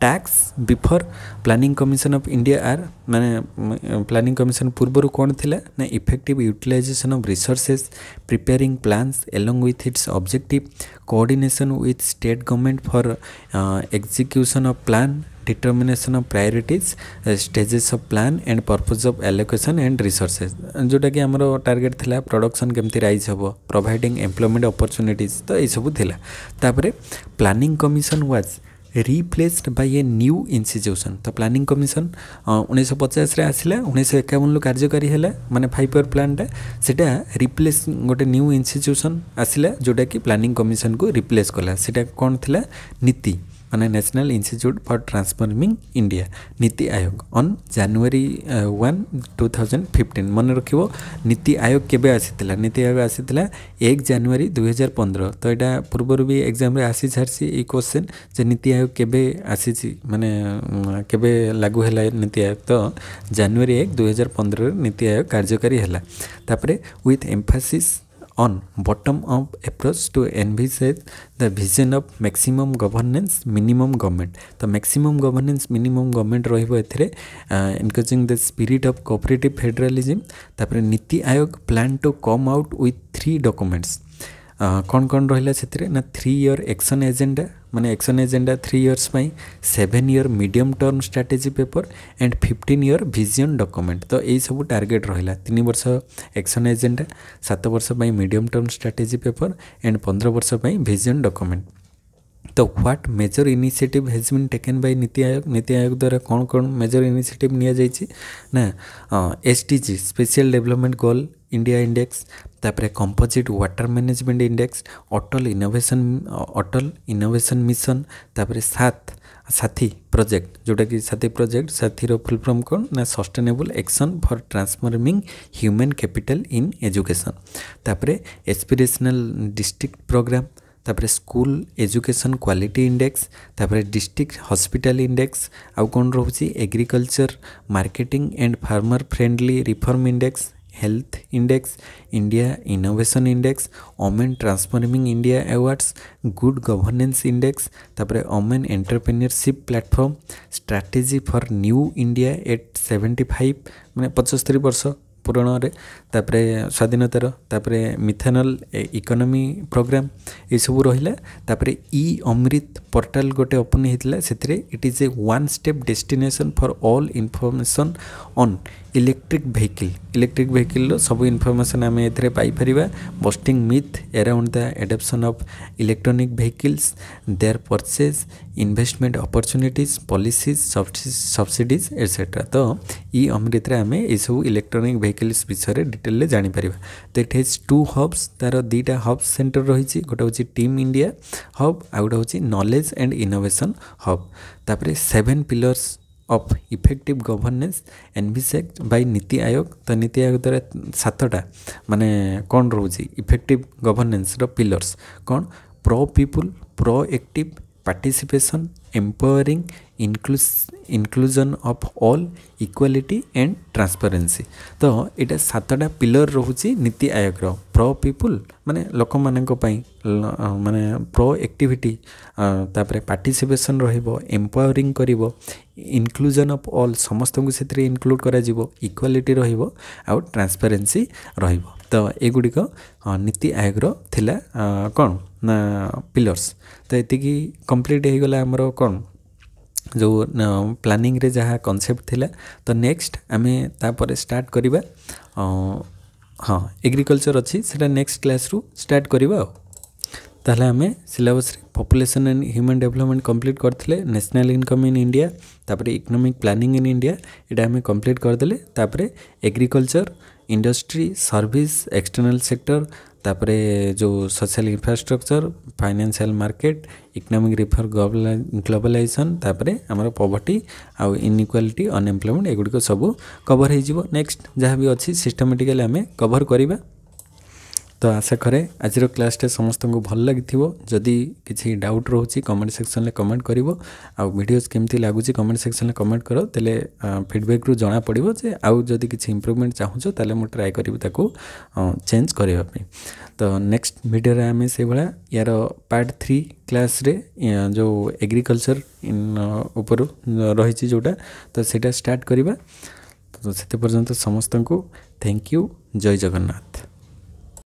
tax before planning commission of India are मैंने प्लानिंग कमिशन पूर्व कौन थी ना effective utilisation of resources preparing plans along with its objective coordination with state government for execution of plan determination of priorities stages of plan and purpose of allocation and resources जोटा कि आम target थी production केमती rise हे प्रोभाइंग employment अपरच्युनिट तो यू थी तापर planning commission was replaced by a new institution ତ ପ୍ଲାନିଂ କମିଶନ୍ ଉଣେଇଶହ ପଚାଶରେ ଆସିଲା ଉଣେଇଶହ ଏକାବନରୁ କାର୍ଯ୍ୟକାରୀ ହେଲା ମାନେ ଫାଇଭ୍ ଇୟର୍ ପ୍ଲାନ୍ଟା ସେଇଟା ରିପ୍ଲେସ୍ ଗୋଟେ ନ୍ୟୁ ଇନ୍ଷ୍ଟିଚ୍ୟୁସନ୍ ଆସିଲା ଯେଉଁଟାକି ପ୍ଲାନିଂ କମିଶନ୍କୁ ରିପ୍ଲେସ୍ କଲା ସେଇଟା କ'ଣ ଥିଲା ନୀତି અને national institute for transforming India NITI Aayog on January one two thousand fifteen ମନେ ରଖିବ ନୀତି ଆୟୋଗ କେବେ ଆସିଥିଲା ନୀତି ଆୟୋଗ ଆସିଥିଲା ଏକ ଜାନୁଆରୀ ଦୁଇହଜାର ପନ୍ଦର ତ ଏଇଟା ପୂର୍ବରୁ ବି ଏକ୍ଜାମ୍ରେ ଆସିସାରିଛି ଏଇ କୋଶ୍ଚିନ୍ ଯେ ନୀତି ଆୟୋଗ କେବେ ଆସିଛି ମାନେ କେବେ ଲାଗୁ ହେଲା ନୀତି ଆୟୋଗ ତ ଜାନୁଆରୀ ଏକ ଦୁଇହଜାର ପନ୍ଦରରେ ନୀତି ଆୟୋଗ କାର୍ଯ୍ୟକାରୀ ହେଲା ତାପରେ with emphasis on bottom-up approach to envisage the vision of maximum governance, minimum government. The maximum governance, minimum government ରହିବ ଏଥିରେ encouraging the spirit of cooperative federalism. ତାପରେ ନୀତି ଆୟୋଗ plan to come out with three documents. କ'ଣ କ'ଣ ରହିଲା ସେଥିରେ ନା ଥ୍ରୀ ଇୟର୍ ଏକ୍ସନ୍ ଏଜେଣ୍ଡା ମାନେ ଏକ୍ସନ୍ ଏଜେଣ୍ଡା ଥ୍ରୀ ଇୟର୍ସ ପାଇଁ seven year medium term strategy paper and fifteen year vision document ତ ଏଇସବୁ ଟାର୍ଗେଟ୍ ରହିଲା ତିନି ବର୍ଷ ଏକ୍ସନ୍ ଏଜେଣ୍ଡା ସାତ ବର୍ଷ ପାଇଁ medium term strategy paper and ପନ୍ଦର ବର୍ଷ ପାଇଁ ଭିଜନ୍ ଡକ୍ୟୁମେଣ୍ଟ तो what major initiative has been taken by NITI Aayog नीति आयोग द्वारा कौन कौन मेजर इनिशिएटिव नियाଯାଇଛି ना S T G special development goal India index तापर composite water management index Atal innovation Atal innovation mission तापर सात साथी प्रोजेक्ट जोटा कि साथी प्रोजेक्ट साथी फुल कौन ना sustainable action for transforming human capital in education तापर एस्पिरेशनल डिस्ट्रिक्ट प्रोग्राम ତାପରେ ସ୍କୁଲ ଏଜୁକେସନ୍ କ୍ୱାଲିଟି ଇଣ୍ଡେକ୍ସ ତାପରେ ଡିଷ୍ଟ୍ରିକ୍ଟ ହସ୍ପିଟାଲ ଇଣ୍ଡେକ୍ସ ଆଉ କ'ଣ ରହୁଛି agriculture marketing and farmer friendly reform index health index India innovation index women transforming India awards good governance index ତାପରେ women entrepreneurship platform strategy for new India at seventy five ମାନେ ପଞ୍ଚସ୍ତରୀ ବର୍ଷ ପୂରଣରେ ତା'ପରେ ସ୍ୱାଧୀନତାର ତା'ପରେ ମିଥେନଲ୍ ଇକୋନୋମି ପ୍ରୋଗ୍ରାମ୍ ଏସବୁ ରହିଲା ତା'ପରେ ଇ ଅମୃତ ପୋର୍ଟାଲ୍ ଗୋଟେ ଓପନ୍ ହେଇଥିଲା ସେଥିରେ it is a one step destination for all information on electric vehicle electric ଭେହିକିଲ୍ର ସବୁ ଇନଫର୍ମେସନ୍ ଆମେ ଏଥିରେ ପାଇପାରିବା busting myth around the adoption of electronic vehicles their purchase investment opportunities policies subsidies etcetera तो E ଅମୃତରେ ଆମେ ଏସବୁ ଇଲେକ୍ଟ୍ରୋନିକ୍ ଭେହିକଲ୍ସ ବିଷୟରେ ଡିଟେଲରେ ଜାଣିପାରିବା ତ ଇଟ୍ ହେଜ୍ ଟୁ ହବ୍ସ ତା'ର ଦୁଇଟା ହବ୍ ସେଣ୍ଟର ରହିଛି ଗୋଟେ ହେଉଛି ଟିମ୍ ଇଣ୍ଡିଆ ହବ୍ ଆଉ ଗୋଟେ ହେଉଛି ନଲେଜ୍ ଆଣ୍ଡ ଇନୋଭେସନ୍ ହବ୍ ତାପରେ seven pillars of effective governance envisaged by NITI Aayog ତ ନୀତି ଆୟୋଗ ଦ୍ୱାରା ସାତଟା ମାନେ କ'ଣ ରହୁଛି ଇଫେକ୍ଟିଭ୍ ଗଭର୍ଣ୍ଣାନ୍ସର ପିଲର୍ସ କ'ଣ pro people pro active participation, empowering, inclus inclusion of all, equality and transparency. ତ ଏଇଟା ସାତଟା ପିଲର୍ ରହୁଛି ନୀତି ଆୟୋଗର ପ୍ର ପିପୁଲ୍ ମାନେ ଲୋକମାନଙ୍କ ପାଇଁ ମାନେ ପ୍ର ଆକ୍ଟିଭିଟି ତାପରେ ପାର୍ଟିସିପେସନ୍ ରହିବ ଏମ୍ପାୱାରିଂ କରିବ ଇନକ୍ଲୁଜନ୍ ଅଫ୍ ଅଲ୍ ସମସ୍ତଙ୍କୁ ସେଥିରେ ଇନକ୍ଲୁଡ଼ କରାଯିବ ଇକ୍ୱାଲିଟି ରହିବ ଆଉ ଟ୍ରାନ୍ସପାରେନ୍ସି ରହିବ ତ ଏଗୁଡ଼ିକ ନୀତି ଆୟୋଗର ଥିଲା କ'ଣ ନା ପିଲର୍ସ ତ ଏତିକି କମ୍ପ୍ଲିଟ୍ ହେଇଗଲା ଆମର କ'ଣ ଯେଉଁ ପ୍ଲାନିଂରେ ଯାହା କନସେପ୍ଟ ଥିଲା ତ ନେକ୍ସଟ ଆମେ ତାପରେ ଷ୍ଟାର୍ଟ କରିବା ହଁ ଏଗ୍ରିକଲଚର ଅଛି ସେଇଟା ନେକ୍ସଟ କ୍ଲାସ୍ରୁ ଷ୍ଟାର୍ଟ କରିବା ଆଉ ତାହେଲେ ଆମେ ସିଲାବସ୍ରେ population and human development complete କରିଥିଲେ ନ୍ୟାସନାଲ୍ ଇନକମ୍ ଇନ୍ ଇଣ୍ଡିଆ ତାପରେ ଇକୋନୋମିକ୍ ପ୍ଲାନିଂ ଇନ୍ ଇଣ୍ଡିଆ ଏଇଟା ଆମେ କମ୍ପ୍ଲିଟ୍ କରିଦେଲେ ତାପରେ agriculture industry service external sector ତାପରେ ଯେଉଁ social infrastructure financial market economic reform globalisation ତାପରେ ଆମର ପଭର୍ଟି ଆଉ ଇନଇକ୍ୱାଲିଟି ଅନଏମ୍ପ୍ଲୟମେଣ୍ଟ ଏଗୁଡ଼ିକ ସବୁ କଭର ହେଇଯିବ ନେକ୍ସଟ ଯାହା ବି ଅଛି ସିଷ୍ଟମେଟିକାଲି ଆମେ କଭର କରିବା ତ ଆଶା କରେ ଆଜିର କ୍ଲାସ୍ଟା ସମସ୍ତଙ୍କୁ ଭଲ ଲାଗିଥିବ ଯଦି କିଛି ଡାଉଟ୍ ରହୁଛି କମେଣ୍ଟ ସେକ୍ସନ୍ରେ କମେଣ୍ଟ କରିବ ଆଉ ଭିଡ଼ିଓଜ୍ କେମିତି ଲାଗୁଛି କମେଣ୍ଟ ସେକ୍ସନ୍ରେ କମେଣ୍ଟ କର ତାହେଲେ ଫିଡ଼ବ୍ୟାକ୍ରୁ ଜଣାପଡ଼ିବ ଯେ ଆଉ ଯଦି କିଛି ଇମ୍ପ୍ରୁଭମେଣ୍ଟ ଚାହୁଁଛ ତାହେଲେ ମୁଁ ଟ୍ରାଏ କରିବି ତାକୁ ଚେଞ୍ଜ କରିବା ପାଇଁ ତ ନେକ୍ସଟ ଭିଡ଼ିଓରେ ଆମେ ସେଇଭଳିଆ ୟାର ପାର୍ଟ ଥ୍ରୀ କ୍ଲାସ୍ରେ ଯେଉଁ ଏଗ୍ରିକଲଚର ଉପରୁ ରହିଛି ଯେଉଁଟା ତ ସେଇଟା ଷ୍ଟାର୍ଟ କରିବା ତ ସେତେ ପର୍ଯ୍ୟନ୍ତ ସମସ୍ତଙ୍କୁ ଥ୍ୟାଙ୍କ ୟୁ ଜୟ ଜଗନ୍ନାଥ